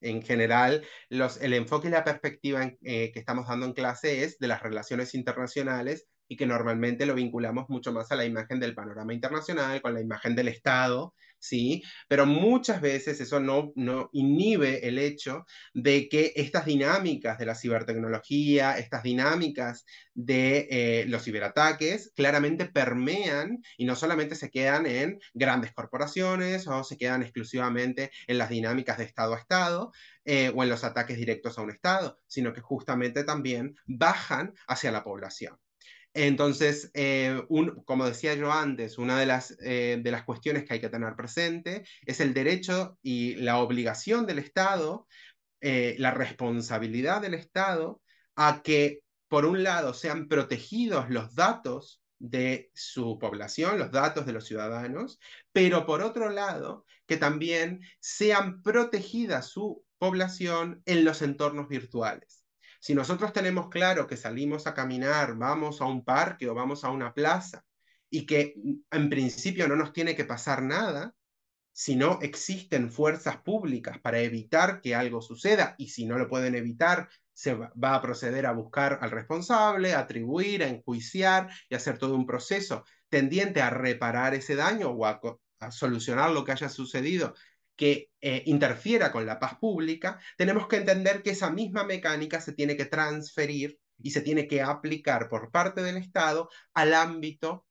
En general, los, el enfoque y la perspectiva eh, que estamos dando en clase es de las relaciones internacionales y que normalmente lo vinculamos mucho más a la imagen del panorama internacional, con la imagen del Estado, ¿sí? Pero muchas veces eso no, inhibe el hecho de que estas dinámicas de la cibertecnología, estas dinámicas de eh, los ciberataques, claramente permean y no solamente se quedan en grandes corporaciones o se quedan exclusivamente en las dinámicas de Estado a Estado eh, o en los ataques directos a un Estado, sino que justamente también bajan hacia la población. Entonces, eh, como decía yo antes, una eh, de las, cuestiones que hay que tener presente es el derecho y la obligación del Estado, eh, la responsabilidad del Estado a que, por un lado, sean protegidos los datos de su población, los datos de los ciudadanos, pero por otro lado, que también sean protegidas su población en los entornos virtuales. Si nosotros tenemos claro que salimos a caminar, vamos a un parque o vamos a una plaza y que en principio no nos tiene que pasar nada, si no existen fuerzas públicas para evitar que algo suceda y si no lo pueden evitar, se va a proceder a buscar al responsable, a atribuir, a enjuiciar y hacer todo un proceso tendiente a reparar ese daño o a, a solucionar lo que haya sucedido que eh, interfiera con la paz pública, tenemos que entender que esa misma mecánica se tiene que transferir y se tiene que aplicar por parte del Estado al ámbito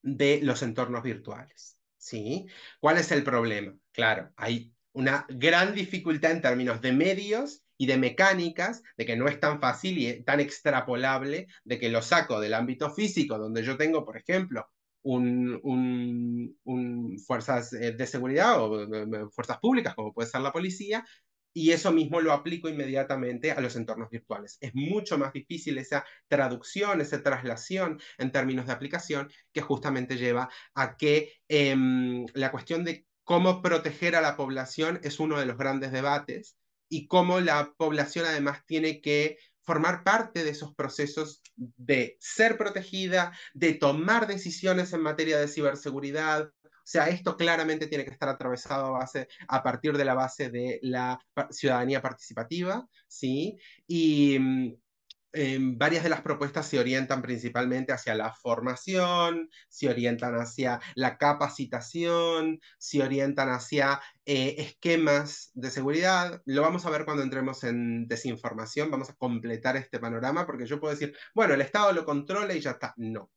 de los entornos virtuales. ¿sí? ¿Cuál es el problema? Claro, hay una gran dificultad en términos de medios y de mecánicas, de que no es tan fácil y tan extrapolable, de que lo saco del ámbito físico, donde yo tengo, por ejemplo, un, un, fuerzas eh, de seguridad o eh, fuerzas públicas, como puede ser la policía, y eso mismo lo aplico inmediatamente a los entornos virtuales. Es mucho más difícil esa traducción, esa traslación en términos de aplicación que justamente lleva a que em, la cuestión de cómo proteger a la población es uno de los grandes debates y cómo la población además tiene que formar parte de esos procesos de ser protegida, de tomar decisiones en materia de ciberseguridad. O sea, esto claramente tiene que estar atravesado a, a partir de la base de la ciudadanía participativa, ¿sí? Y mm, varias de las propuestas se orientan principalmente hacia la formación, se orientan hacia la capacitación, se orientan hacia eh, esquemas de seguridad. Lo vamos a ver cuando entremos en desinformación, vamos a completar este panorama porque yo puedo decir, bueno, el Estado lo controla y ya está. No,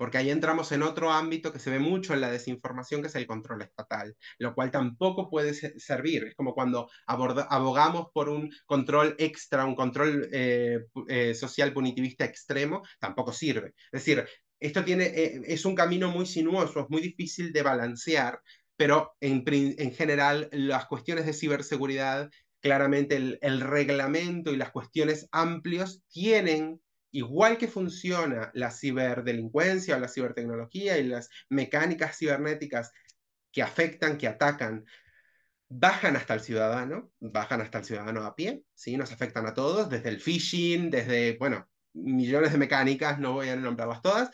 porque ahí entramos en otro ámbito que se ve mucho en la desinformación, que es el control estatal, lo cual tampoco puede servir. Es como cuando abogamos por un control extra, un control eh, eh, social punitivista extremo, tampoco sirve. Es decir, esto tiene, eh, es un camino muy sinuoso, es muy difícil de balancear, pero en, general las cuestiones de ciberseguridad, claramente el, el reglamento y las cuestiones amplios tienen igual que funciona la ciberdelincuencia o la cibertecnología y las mecánicas cibernéticas que afectan, que atacan, bajan hasta el ciudadano, bajan hasta el ciudadano a pie, ¿sí? nos afectan a todos, desde el phishing, desde, bueno, millones de mecánicas, no voy a nombrarlas todas.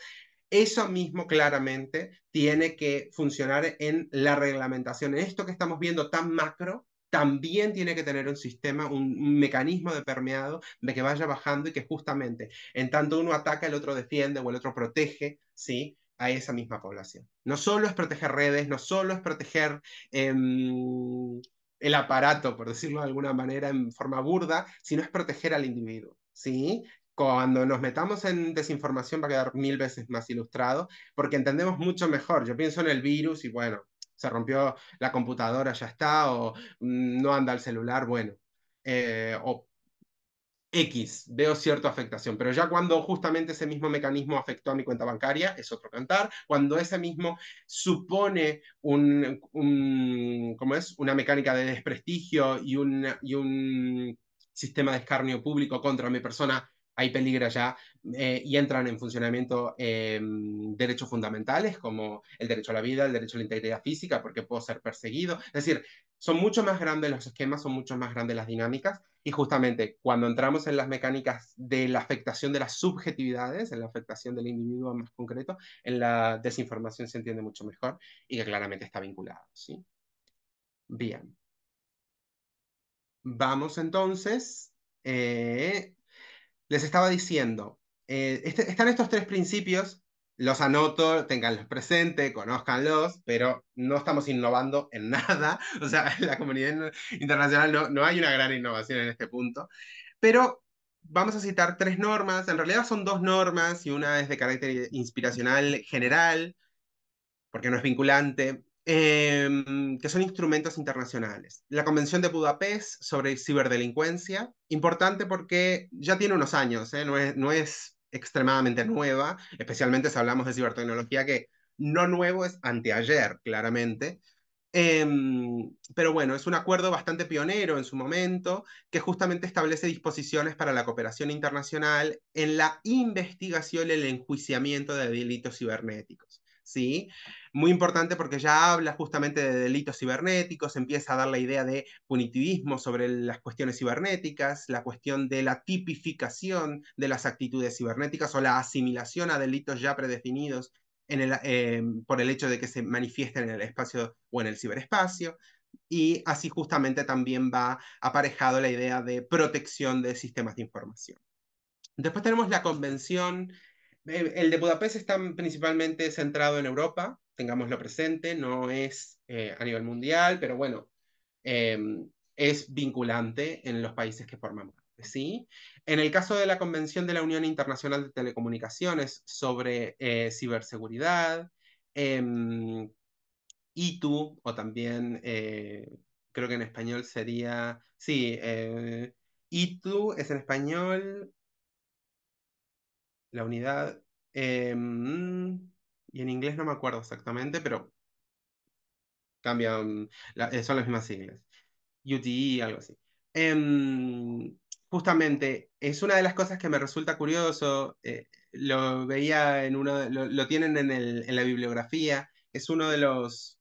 Eso mismo claramente tiene que funcionar en la reglamentación, en esto que estamos viendo tan macro también tiene que tener un sistema, un, mecanismo de permeado de que vaya bajando y que justamente en tanto uno ataca, el otro defiende o el otro protege, ¿sí? a esa misma población. No solo es proteger redes, no solo es proteger em, el aparato, por decirlo de alguna manera, en forma burda, sino es proteger al individuo. ¿sí? Cuando nos metamos en desinformación va a quedar mil veces más ilustrado, porque entendemos mucho mejor. Yo pienso en el virus y bueno, se rompió la computadora, ya está, o mm, no anda el celular, bueno, eh, o X, veo cierta afectación, pero ya cuando justamente ese mismo mecanismo afectó a mi cuenta bancaria, es otro cantar, cuando ese mismo supone un, es? una mecánica de desprestigio y un, y un sistema de escarnio público contra mi persona, hay peligro ya eh, y entran en funcionamiento eh, derechos fundamentales como el derecho a la vida, el derecho a la integridad física, porque puedo ser perseguido. Es decir, son mucho más grandes los esquemas, son mucho más grandes las dinámicas y justamente cuando entramos en las mecánicas de la afectación de las subjetividades, en la afectación del individuo más concreto, en la desinformación se entiende mucho mejor y que claramente está vinculado. Bien. Vamos entonces. Eh, les estaba diciendo, eh, este, están estos tres principios, los anoto, tenganlos presente, conózcanlos, pero no estamos innovando en nada. O sea, en la comunidad internacional no, no hay una gran innovación en este punto. Pero vamos a citar tres normas, en realidad son dos normas y una es de carácter inspiracional general, porque no es vinculante, em, que son instrumentos internacionales. La Convención de Budapest sobre ciberdelincuencia, importante porque ya tiene unos años, ¿eh? no, es, no es extremadamente nueva, especialmente si hablamos de cibertecnología, que no nuevo es anteayer, claramente. Em, pero bueno, es un acuerdo bastante pionero en su momento, que justamente establece disposiciones para la cooperación internacional en la investigación y el enjuiciamiento de delitos cibernéticos. ¿sí? Muy importante porque ya habla justamente de delitos cibernéticos, empieza a dar la idea de punitivismo sobre las cuestiones cibernéticas, la cuestión de la tipificación de las actitudes cibernéticas o la asimilación a delitos ya predefinidos em, por el hecho de que se manifiesten en el espacio o en el ciberespacio. Y así justamente también va aparejado la idea de protección de sistemas de información. Después tenemos la Convención eh, el de Budapest está principalmente centrado en Europa, tengámoslo presente, no es eh, a nivel mundial, pero bueno, em, es vinculante en los países que forman parte. ¿sí? En el caso de la Convención de la Unión Internacional de Telecomunicaciones sobre eh, ciberseguridad, em, ITU, o también creo que en español sería, sí, ITU es en español, la unidad, eh, mm, y en inglés no me acuerdo exactamente, pero cambian, mm, eh, son las mismas siglas. UTE, algo así. Em, justamente, es una de las cosas que me resulta curioso. Eh, lo veía en uno, lo, lo tienen en, la bibliografía. Es uno de los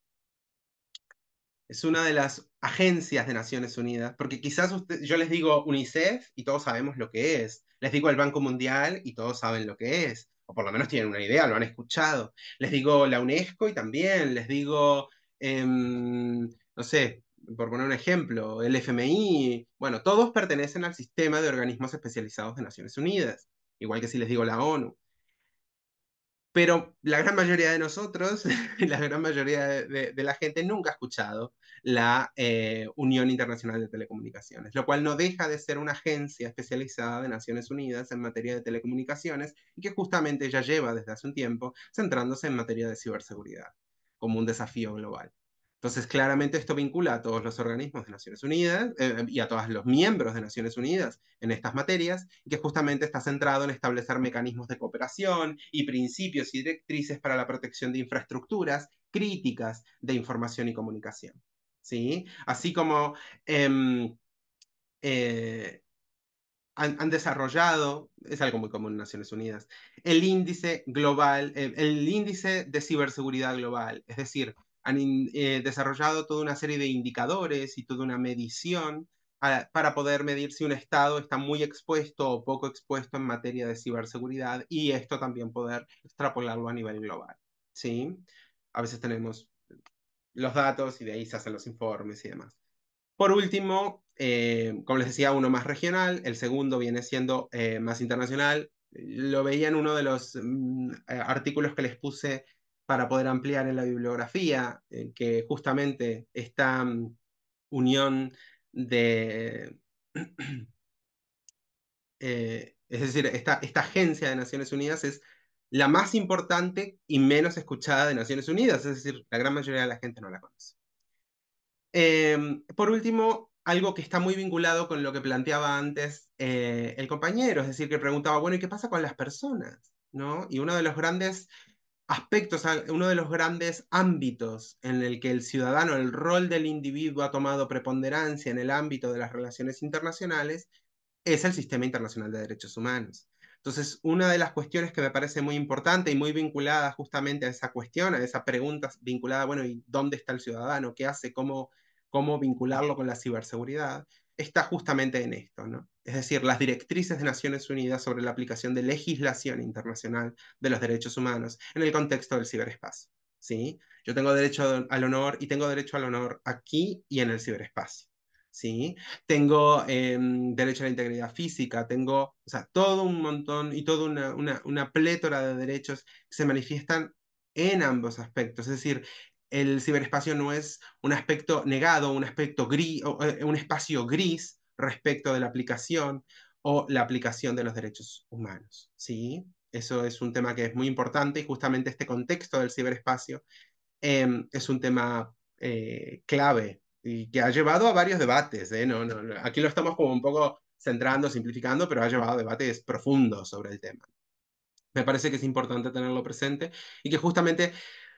es una de las agencias de Naciones Unidas, porque quizás yo les digo UNICEF y todos sabemos lo que es, les digo al Banco Mundial y todos saben lo que es, o por lo menos tienen una idea, lo han escuchado. Les digo la UNESCO y también, les digo, em, no sé, por poner un ejemplo, el FMI, bueno, todos pertenecen al sistema de organismos especializados de Naciones Unidas, igual que si les digo la ONU. Pero la gran mayoría de nosotros, la gran mayoría de la gente nunca ha escuchado la eh, Unión Internacional de Telecomunicaciones, lo cual no deja de ser una agencia especializada de Naciones Unidas en materia de telecomunicaciones y que justamente ya lleva desde hace un tiempo centrándose en materia de ciberseguridad como un desafío global. Entonces, claramente esto vincula a todos los organismos de Naciones Unidas eh, y a todos los miembros de Naciones Unidas en estas materias, que justamente está centrado en establecer mecanismos de cooperación y principios y directrices para la protección de infraestructuras críticas de información y comunicación. ¿sí? Así como em, eh, han, desarrollado, es algo muy común en Naciones Unidas, el índice global, el índice de ciberseguridad global, es decir, han eh, desarrollado toda una serie de indicadores y toda una medición para poder medir si un Estado está muy expuesto o poco expuesto en materia de ciberseguridad y esto también poder extrapolarlo a nivel global. ¿sí? A veces tenemos los datos y de ahí se hacen los informes y demás. Por último, eh, como les decía, uno más regional, el segundo viene siendo eh, más internacional. Lo veía en uno de los mm, eh, artículos que les puse para poder ampliar en la bibliografía, que justamente esta mm, unión de... es decir, esta agencia de Naciones Unidas es la más importante y menos escuchada de Naciones Unidas, es decir, la gran mayoría de la gente no la conoce. Em, por último, algo que está muy vinculado con lo que planteaba antes eh, el compañero, es decir, que preguntaba, bueno, ¿y qué pasa con las personas? ¿No? Y uno de los grandes aspectos, uno de los grandes ámbitos en el que el ciudadano, el rol del individuo ha tomado preponderancia en el ámbito de las relaciones internacionales, es el sistema internacional de derechos humanos. Entonces, una de las cuestiones que me parece muy importante y muy vinculada justamente a esa cuestión, a esa pregunta vinculada, bueno, ¿y dónde está el ciudadano? ¿Qué hace? ¿Cómo, cómo vincularlo con la ciberseguridad? Está justamente en esto, ¿no? Es decir, las directrices de Naciones Unidas sobre la aplicación de legislación internacional de los derechos humanos en el contexto del ciberespacio, ¿sí? Yo tengo derecho al honor y tengo derecho al honor aquí y en el ciberespacio. ¿sí? Tengo em, derecho a la integridad física, tengo, sea, todo un montón y toda una, plétora de derechos que se manifiestan en ambos aspectos. Es decir, el ciberespacio no es un aspecto negado, un aspecto gris, eh, un espacio gris respecto de la aplicación o la aplicación de los derechos humanos, ¿sí? Eso es un tema que es muy importante y justamente este contexto del ciberespacio em, es un tema eh, clave y que ha llevado a varios debates. ¿eh? No, no, aquí lo estamos como un poco centrando, simplificando, pero ha llevado a debates profundos sobre el tema. Me parece que es importante tenerlo presente y que justamente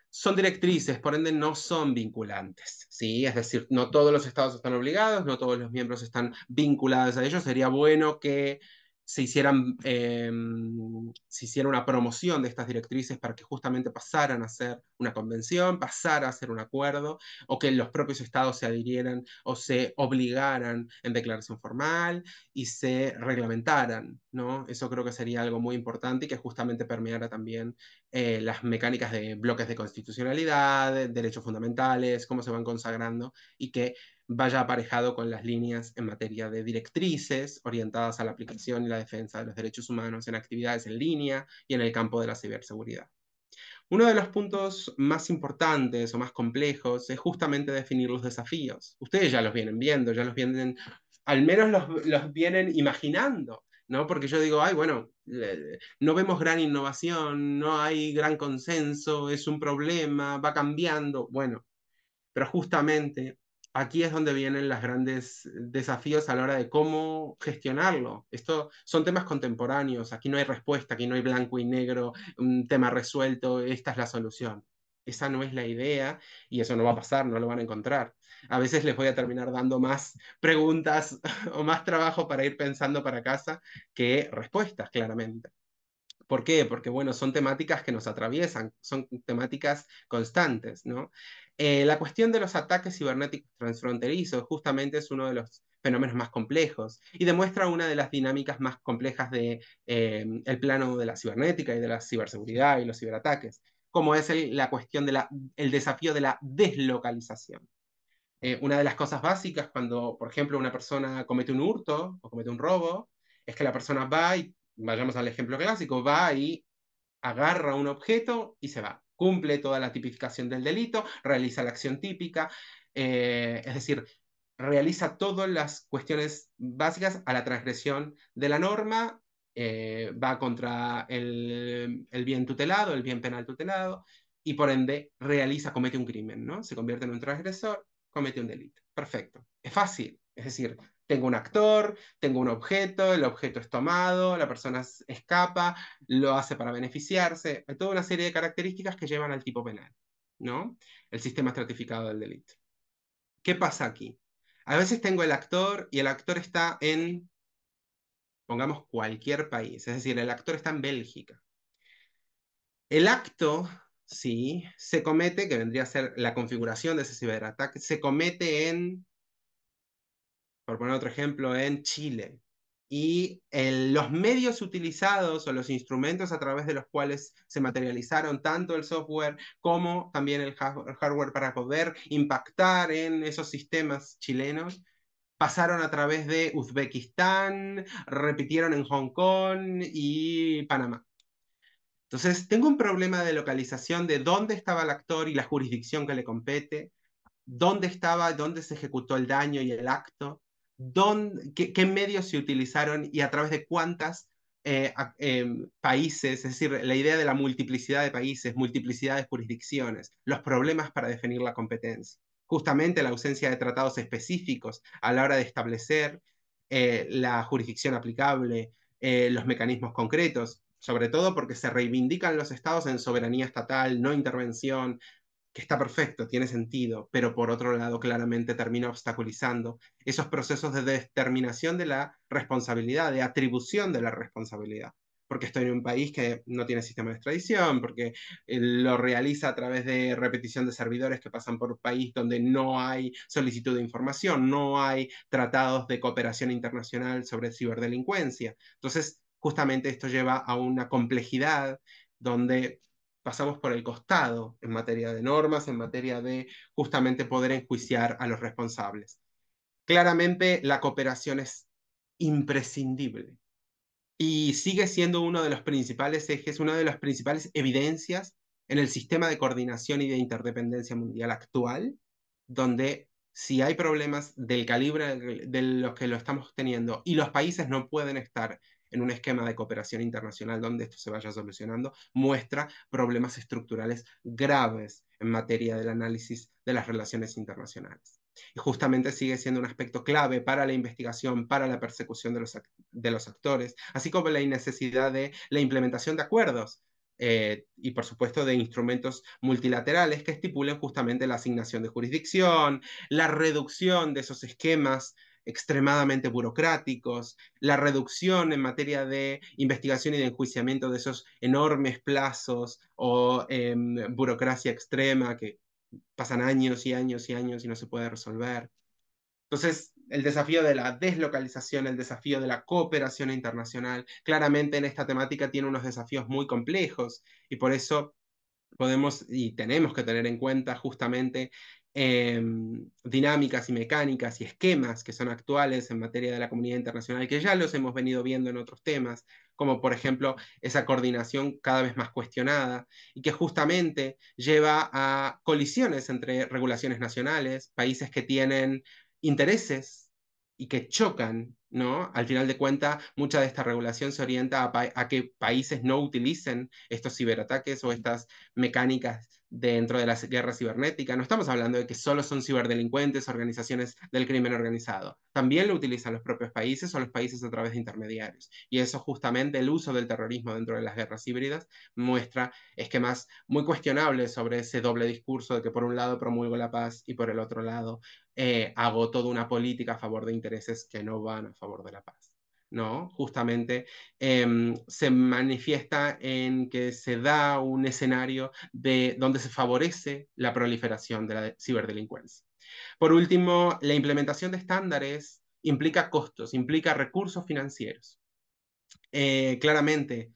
son directrices, por ende no son vinculantes, ¿sí? Es decir, no todos los estados están obligados, no todos los miembros están vinculados a ellos, Sería bueno que se, hicieran, em, hiciera una promoción de estas directrices para que justamente pasaran a ser una convención, pasara a ser un acuerdo, o que los propios estados se adhirieran o se obligaran en declaración formal y se reglamentaran, ¿no? Eso creo que sería algo muy importante y que justamente permeara también eh, las mecánicas de bloques de constitucionalidad, derechos fundamentales, cómo se van consagrando y que vaya aparejado con las líneas en materia de directrices orientadas a la aplicación y la defensa de los derechos humanos en actividades en línea y en el campo de la ciberseguridad. Uno de los puntos más importantes o más complejos es justamente definir los desafíos. Ustedes ya los vienen viendo, ya los vienen, al menos los, vienen imaginando, ¿no? Porque yo digo, ay, bueno, no vemos gran innovación, no hay gran consenso, es un problema, va cambiando. Bueno, pero justamente aquí es donde vienen los grandes eh, desafíos a la hora de cómo gestionarlo. Esto son temas contemporáneos, aquí no hay respuesta, aquí no hay blanco y negro, un tema resuelto, esta es la solución. Esa no es la idea y eso no va a pasar, no lo van a encontrar. A veces les voy a terminar dando más preguntas o más trabajo para ir pensando para casa que respuestas, claramente. ¿Por qué? Porque, bueno, son temáticas que nos atraviesan, son temáticas constantes, ¿no? Eh, la cuestión de los ataques cibernéticos transfronterizos justamente es uno de los fenómenos más complejos y demuestra una de las dinámicas más complejas del de, eh, el plano de la cibernética y de la ciberseguridad y los ciberataques, como es el, la cuestión del desafío de la deslocalización. Eh, una de las cosas básicas cuando, por ejemplo, una persona comete un hurto o comete un robo, es que la persona va y, vayamos al ejemplo clásico, va y agarra un objeto y se va cumple toda la tipificación del delito, realiza la acción típica, eh, es decir, realiza todas las cuestiones básicas a la transgresión de la norma, eh, va contra el, el, bien tutelado, el bien penal tutelado, y por ende realiza, comete un crimen, ¿no? Se convierte en un transgresor, comete un delito. Perfecto. Es fácil, es decir, tengo un actor, tengo un objeto, el objeto es tomado, la persona escapa, lo hace para beneficiarse. Hay toda una serie de características que llevan al tipo penal, ¿no? El sistema estratificado del delito. ¿Qué pasa aquí? A veces tengo el actor y el actor está en, pongamos, cualquier país. Es decir, el actor está en Bélgica. El acto, sí, se comete, que vendría a ser la configuración de ese ciberataque, se comete en por poner otro ejemplo, en Chile. Y los medios utilizados o los instrumentos a través de los cuales se materializaron tanto el software como también el hardware para poder impactar en esos sistemas chilenos pasaron a través de Uzbekistán, repitieron en Hong Kong y Panamá. Entonces, tengo un problema de localización de dónde estaba el actor y la jurisdicción que le compete, dónde estaba, dónde se ejecutó el daño y el acto, qué, medios se utilizaron y a través de cuántas eh, em, países, es decir, la idea de la multiplicidad de países, multiplicidad de jurisdicciones, los problemas para definir la competencia. Justamente la ausencia de tratados específicos a la hora de establecer eh, la jurisdicción aplicable, eh, los mecanismos concretos, sobre todo porque se reivindican los estados en soberanía estatal, no intervención, está perfecto, tiene sentido, pero por otro lado claramente termina obstaculizando esos procesos de determinación de la responsabilidad, de atribución de la responsabilidad. Porque estoy en un país que no tiene sistema de extradición, porque eh, lo realiza a través de repetición de servidores que pasan por un país donde no hay solicitud de información, no hay tratados de cooperación internacional sobre ciberdelincuencia. Entonces, justamente esto lleva a una complejidad donde pasamos por el costado en materia de normas, en materia de justamente poder enjuiciar a los responsables. Claramente la cooperación es imprescindible y sigue siendo uno de los principales ejes, una de las principales evidencias en el sistema de coordinación y de interdependencia mundial actual, donde si hay problemas del calibre de los que lo estamos teniendo y los países no pueden estar en un esquema de cooperación internacional donde esto se vaya solucionando, muestra problemas estructurales graves en materia del análisis de las relaciones internacionales. Y justamente sigue siendo un aspecto clave para la investigación, para la persecución de los, de los actores, así como la necesidad de la implementación de acuerdos eh, y por supuesto de instrumentos multilaterales que estipulen justamente la asignación de jurisdicción, la reducción de esos esquemas extremadamente burocráticos, la reducción en materia de investigación y de enjuiciamiento de esos enormes plazos o em, burocracia extrema que pasan años y años y años y no se puede resolver. Entonces, el desafío de la deslocalización, el desafío de la cooperación internacional, claramente en esta temática tiene unos desafíos muy complejos y por eso podemos y tenemos que tener en cuenta justamente Em, dinámicas y mecánicas y esquemas que son actuales en materia de la comunidad internacional, que ya los hemos venido viendo en otros temas, como por ejemplo esa coordinación cada vez más cuestionada y que justamente lleva a colisiones entre regulaciones nacionales, países que tienen intereses y que chocan, ¿no? Al final de cuentas, mucha de esta regulación se orienta a que países no utilicen estos ciberataques o estas mecánicas dentro de las guerras cibernética. No estamos hablando de que solo son ciberdelincuentes, organizaciones del crimen organizado. También lo utilizan los propios países o los países a través de intermediarios. Y eso justamente el uso del terrorismo dentro de las guerras híbridas muestra esquemas muy cuestionable sobre ese doble discurso de que por un lado promulgo la paz y por el otro lado eh, hago toda una política a favor de intereses que no van a favor de la paz. ¿no? Justamente em, se manifiesta en que se da un escenario de donde se favorece la proliferación de la ciberdelincuencia. Por último, la implementación de estándares implica costos, implica recursos financieros. Eh, claramente,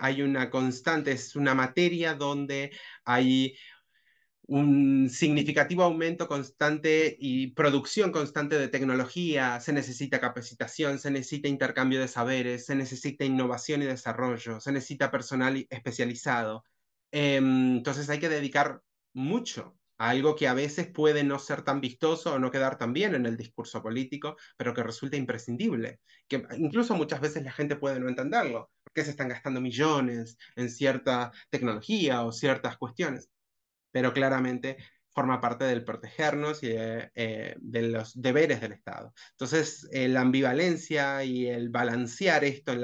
hay una constante, es una materia donde hay un significativo aumento constante y producción constante de tecnología, se necesita capacitación, se necesita intercambio de saberes, se necesita innovación y desarrollo, se necesita personal especializado. Em, entonces hay que dedicar mucho a algo que a veces puede no ser tan vistoso o no quedar tan bien en el discurso político, pero que resulta imprescindible, que incluso muchas veces la gente puede no entenderlo, porque se están gastando millones en cierta tecnología o ciertas cuestiones pero claramente forma parte del protegernos y de, eh, los deberes del Estado. Entonces, eh, la ambivalencia y el balancear esto en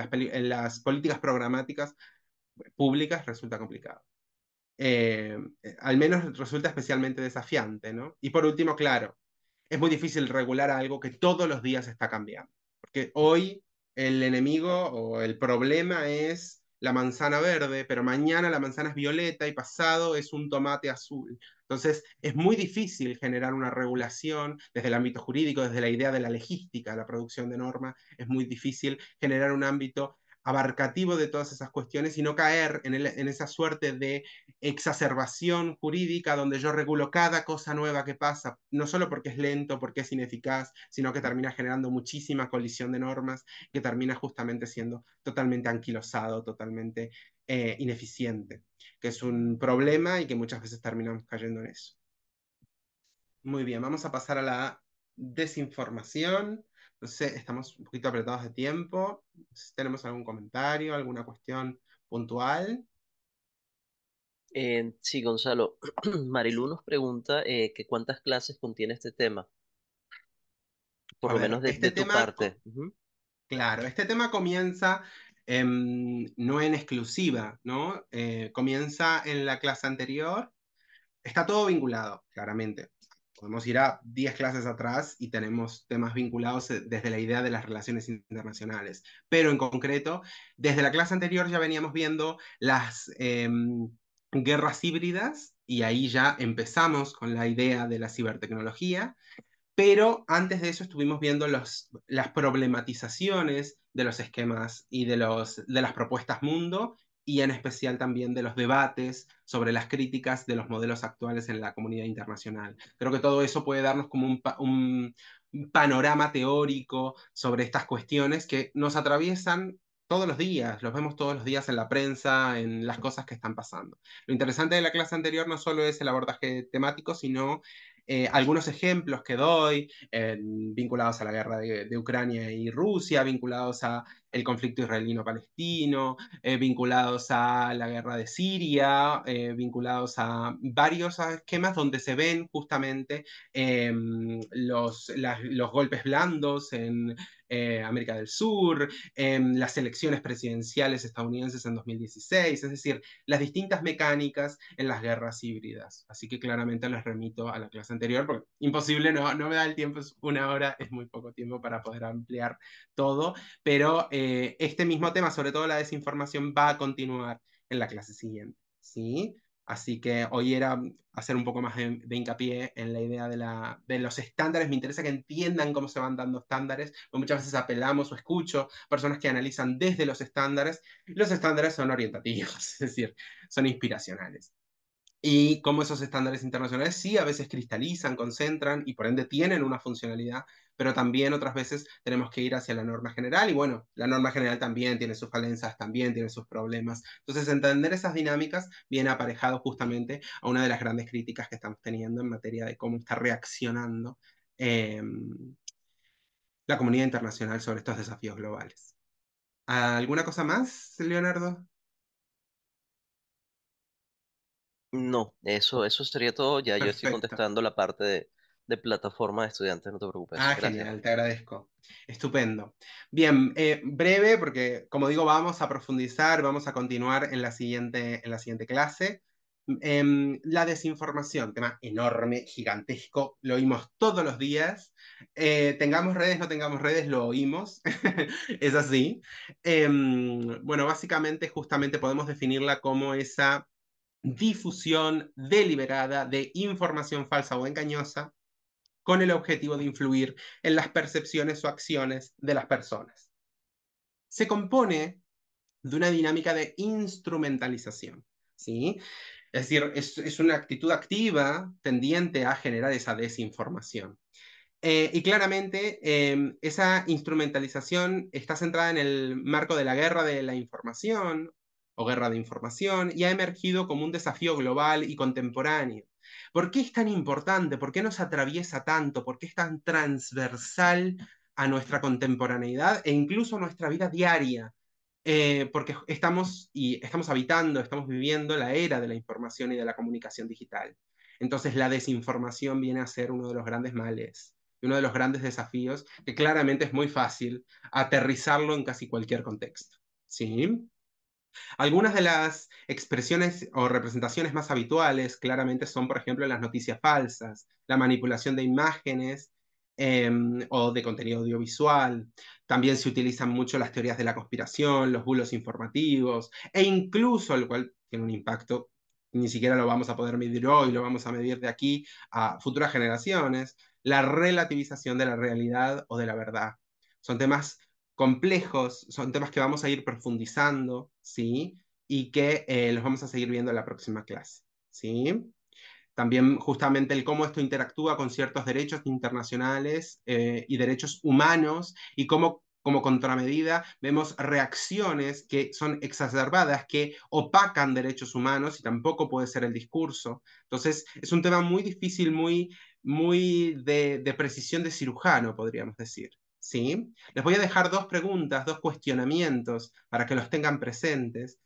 las, políticas programáticas públicas resulta complicado. Eh, al menos resulta especialmente desafiante, ¿no? Y por último, claro, es muy difícil regular algo que todos los días está cambiando, porque hoy el enemigo o el problema es la manzana verde, pero mañana la manzana es violeta y pasado es un tomate azul. Entonces, es muy difícil generar una regulación desde el ámbito jurídico, desde la idea de la legística, la producción de norma, es muy difícil generar un ámbito abarcativo de todas esas cuestiones y no caer en, esa suerte de exacerbación jurídica donde yo regulo cada cosa nueva que pasa, no solo porque es lento, porque es ineficaz, sino que termina generando muchísima colisión de normas que termina justamente siendo totalmente anquilosado, totalmente eh, ineficiente, que es un problema y que muchas veces terminamos cayendo en eso. Muy bien, vamos a pasar a la desinformación estamos un poquito apretados de tiempo. si tenemos algún comentario, alguna cuestión puntual. Eh, sí, Gonzalo. Marilu nos pregunta eh, que cuántas clases contiene este tema. Por lo menos de, este tu parte. Claro, este tema comienza em, no en exclusiva, ¿no? Eh, comienza en la clase anterior. Está todo vinculado, claramente podemos ir a 10 clases atrás y tenemos temas vinculados eh, desde la idea de las relaciones internacionales. Pero en concreto, desde la clase anterior ya veníamos viendo las em, guerras híbridas y ahí ya empezamos con la idea de la cibertecnología. Pero antes de eso estuvimos viendo los, las problematizaciones de los esquemas y de, los, de las propuestas mundo y en especial también de los debates sobre las críticas de los modelos actuales en la comunidad internacional. Creo que todo eso puede darnos como un, panorama teórico sobre estas cuestiones que nos atraviesan todos los días, los vemos todos los días en la prensa, en las cosas que están pasando. Lo interesante de la clase anterior no solo es el abordaje temático, sino eh, algunos ejemplos que doy eh, vinculados a la guerra de, Ucrania y Rusia, vinculados a el conflicto israelino-palestino, eh, vinculados a la guerra de Siria, vinculados a varios esquemas donde se ven justamente em, los, los golpes blandos en eh, América del Sur, em, las elecciones presidenciales estadounidenses en 2016, es decir, las distintas mecánicas en las guerras híbridas. Así que claramente les remito a la clase anterior, porque imposible, no, no me da el tiempo, es una hora, es muy poco tiempo para poder ampliar todo, pero eh, este mismo tema, sobre todo la desinformación, va a continuar en la clase siguiente. ¿Sí? Así que hoy era hacer un poco más de, hincapié en la idea de, los estándares. Me interesa que entiendan cómo se van dando estándares. Pues muchas veces apelamos o escucho personas que analizan desde los estándares. Los estándares son orientativos, es decir, son inspiracionales. Y cómo esos estándares internacionales sí a veces cristalizan, concentran y por ende tienen una funcionalidad pero también otras veces tenemos que ir hacia la norma general y bueno, la norma general también tiene sus falencias, también tiene sus problemas. Entonces, entender esas dinámicas viene aparejado justamente a una de las grandes críticas que estamos teniendo en materia de cómo está reaccionando em, la comunidad internacional sobre estos desafíos globales. ¿Alguna cosa más, Leonardo? No, eso, eso sería todo. Ya yo estoy contestando la parte de, de plataforma de estudiantes, no te preocupes. Ah, genial, te agradezco. Estupendo. Bien, eh, breve, porque como digo, vamos a profundizar, vamos a continuar en la siguiente, en la siguiente clase. Em, la desinformación, tema enorme, gigantesco, lo oímos todos los días. Eh, tengamos redes, no tengamos redes, lo oímos, es así. Em, bueno, básicamente justamente podemos definirla como esa difusión deliberada de información falsa o engañosa con el objetivo de influir en las percepciones o acciones de las personas. Se compone de una dinámica de instrumentalización, ¿sí? Es decir, es, una actitud activa tendiente a generar esa desinformación. Eh, y claramente em, esa instrumentalización está centrada en el marco de la guerra de la información o guerra de información y ha emergido como un desafío global y contemporáneo ¿Por qué es tan importante? ¿Por qué nos atraviesa tanto? ¿Por qué es tan transversal a nuestra contemporaneidad e incluso a nuestra vida diaria? Eh, porque estamos, y estamos habitando, estamos viviendo la era de la información y de la comunicación digital. Entonces la desinformación viene a ser uno de los grandes males uno de los grandes desafíos que claramente es muy fácil aterrizarlo en casi cualquier contexto. ¿Sí? Algunas de las expresiones o representaciones más habituales claramente son, por ejemplo, las noticias falsas, la manipulación de imágenes em, o de contenido audiovisual. También se utilizan mucho las teorías de la conspiración, los bulos informativos e incluso, lo cual tiene un impacto, ni siquiera lo vamos a poder medir hoy, lo vamos a medir de aquí a futuras generaciones, la relativización de la realidad o de la verdad. Son temas complejos, son temas que vamos a ir profundizando, ¿sí? Y que eh, los vamos a seguir viendo en la próxima clase, ¿sí? También justamente el cómo esto interactúa con ciertos derechos internacionales eh, y derechos humanos y cómo como contramedida, vemos reacciones que son exacerbadas, que opacan derechos humanos y tampoco puede ser el discurso. Entonces, es un tema muy difícil, muy, muy de precisión de cirujano, podríamos decir. ¿sí? Les voy a dejar dos preguntas, dos cuestionamientos para que los tengan presentes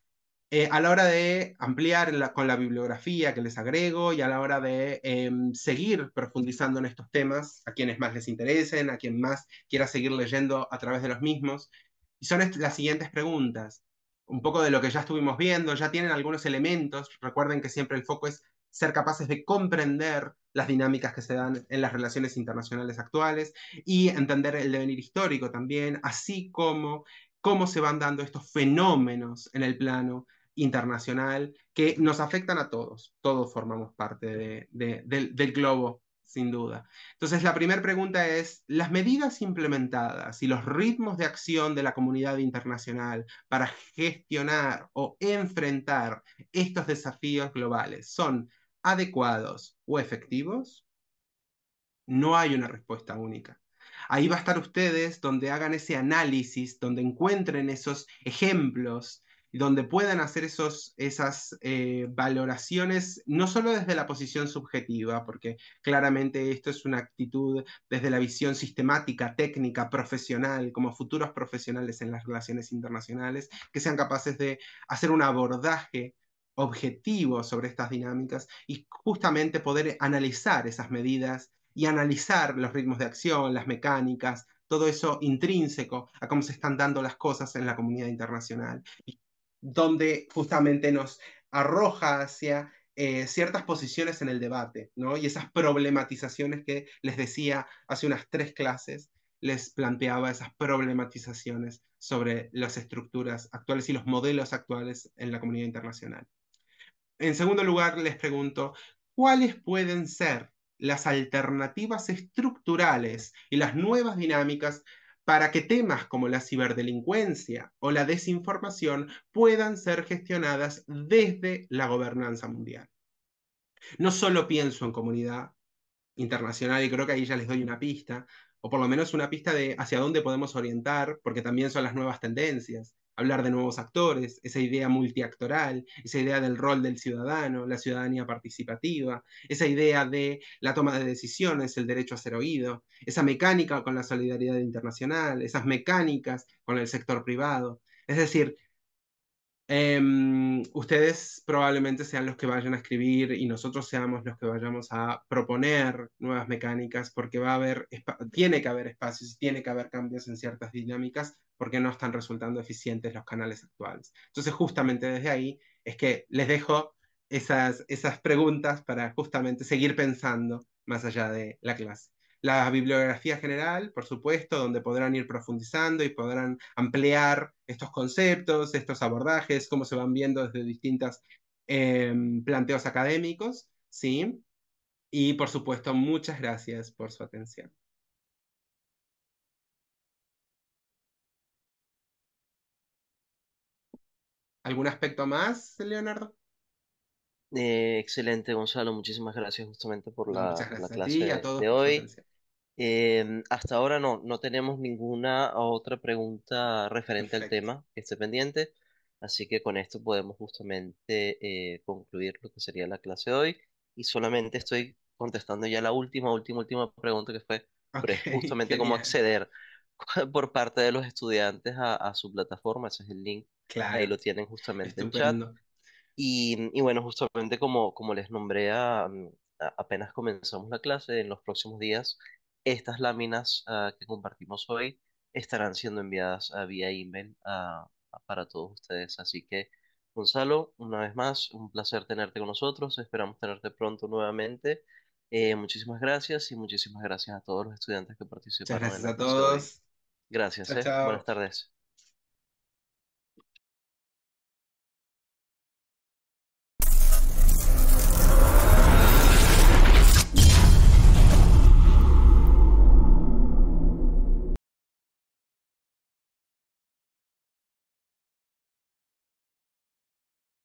eh, a la hora de ampliar con la bibliografía que les agrego y a la hora de em, seguir profundizando en estos temas a quienes más les interesen, a quien más quiera seguir leyendo a través de los mismos. Y son las siguientes preguntas. Un poco de lo que ya estuvimos viendo, ya tienen algunos elementos. Recuerden que siempre el foco es ser capaces de comprender las dinámicas que se dan en las relaciones internacionales actuales y entender el devenir histórico también, así como cómo se van dando estos fenómenos en el plano internacional que nos afectan a todos. Todos formamos parte del globo, sin duda. Entonces, la primera pregunta es, ¿las medidas implementadas y los ritmos de acción de la comunidad internacional para gestionar o enfrentar estos desafíos globales son adecuados o efectivos, no hay una respuesta única. Ahí va a estar ustedes donde hagan ese análisis, donde encuentren esos ejemplos, donde puedan hacer esos, esas eh, valoraciones, no solo desde la posición subjetiva, porque claramente esto es una actitud desde la visión sistemática, técnica, profesional, como futuros profesionales en las relaciones internacionales, que sean capaces de hacer un abordaje objetivos sobre estas dinámicas y justamente poder analizar esas medidas y analizar los ritmos de acción, las mecánicas, todo eso intrínseco a cómo se están dando las cosas en la comunidad internacional, donde justamente nos arroja hacia eh, ciertas posiciones en el debate, ¿no? Y esas problematizaciones que les decía hace unas tres clases, les planteaba esas problematizaciones sobre las estructuras actuales y los modelos actuales en la comunidad internacional. En segundo lugar, les pregunto, ¿cuáles pueden ser las alternativas estructurales y las nuevas dinámicas para que temas como la ciberdelincuencia o la desinformación puedan ser gestionadas desde la gobernanza mundial. No solo pienso en comunidad internacional, y creo que ahí ya les doy una pista, o por lo menos una pista de hacia dónde podemos orientar, porque también son las nuevas tendencias hablar de nuevos actores, esa idea multiactoral, esa idea del rol del ciudadano, la ciudadanía participativa, esa idea de la toma de decisiones, el derecho a ser oído, esa mecánica con la solidaridad internacional, esas mecánicas con el sector privado. Es decir, em, ustedes probablemente sean los que vayan a escribir y nosotros seamos los que vayamos a proponer nuevas mecánicas porque va a haber, tiene que haber espacios y tiene que haber cambios en ciertas dinámicas porque no están resultando eficientes los canales actuales. Entonces, justamente desde ahí es que les dejo esas, esas preguntas para justamente seguir pensando más allá de la clase. La bibliografía general, por supuesto, donde podrán ir profundizando y podrán ampliar estos conceptos, estos abordajes, cómo se van viendo desde distintos em, planteos académicos, ¿sí? Y por supuesto, muchas gracias por su atención. ¿Algún aspecto más, Leonardo? Eh, excelente, Gonzalo. Muchísimas gracias justamente por la, clase de, hoy. Em, hasta ahora no, no tenemos ninguna otra pregunta referente al tema que esté pendiente, así que con esto podemos justamente eh, concluir lo que sería la clase de hoy y solamente estoy contestando ya la última, última, última pregunta que fue justamente cómo acceder por parte de los estudiantes a, su plataforma, ese es el link, ahí lo tienen justamente en chat. Y, y, bueno, justamente como, como les nombré mm, a, apenas comenzamos la clase, en los próximos días, estas láminas ah, que compartimos hoy estarán siendo enviadas ah, vía email para todos ustedes. Así que, Gonzalo, una vez más, un placer tenerte con nosotros. Esperamos tenerte pronto nuevamente. Eh, muchísimas gracias y muchísimas gracias a todos los estudiantes que participaron. gracias a todos. Gracias. Eh. Buenas tardes.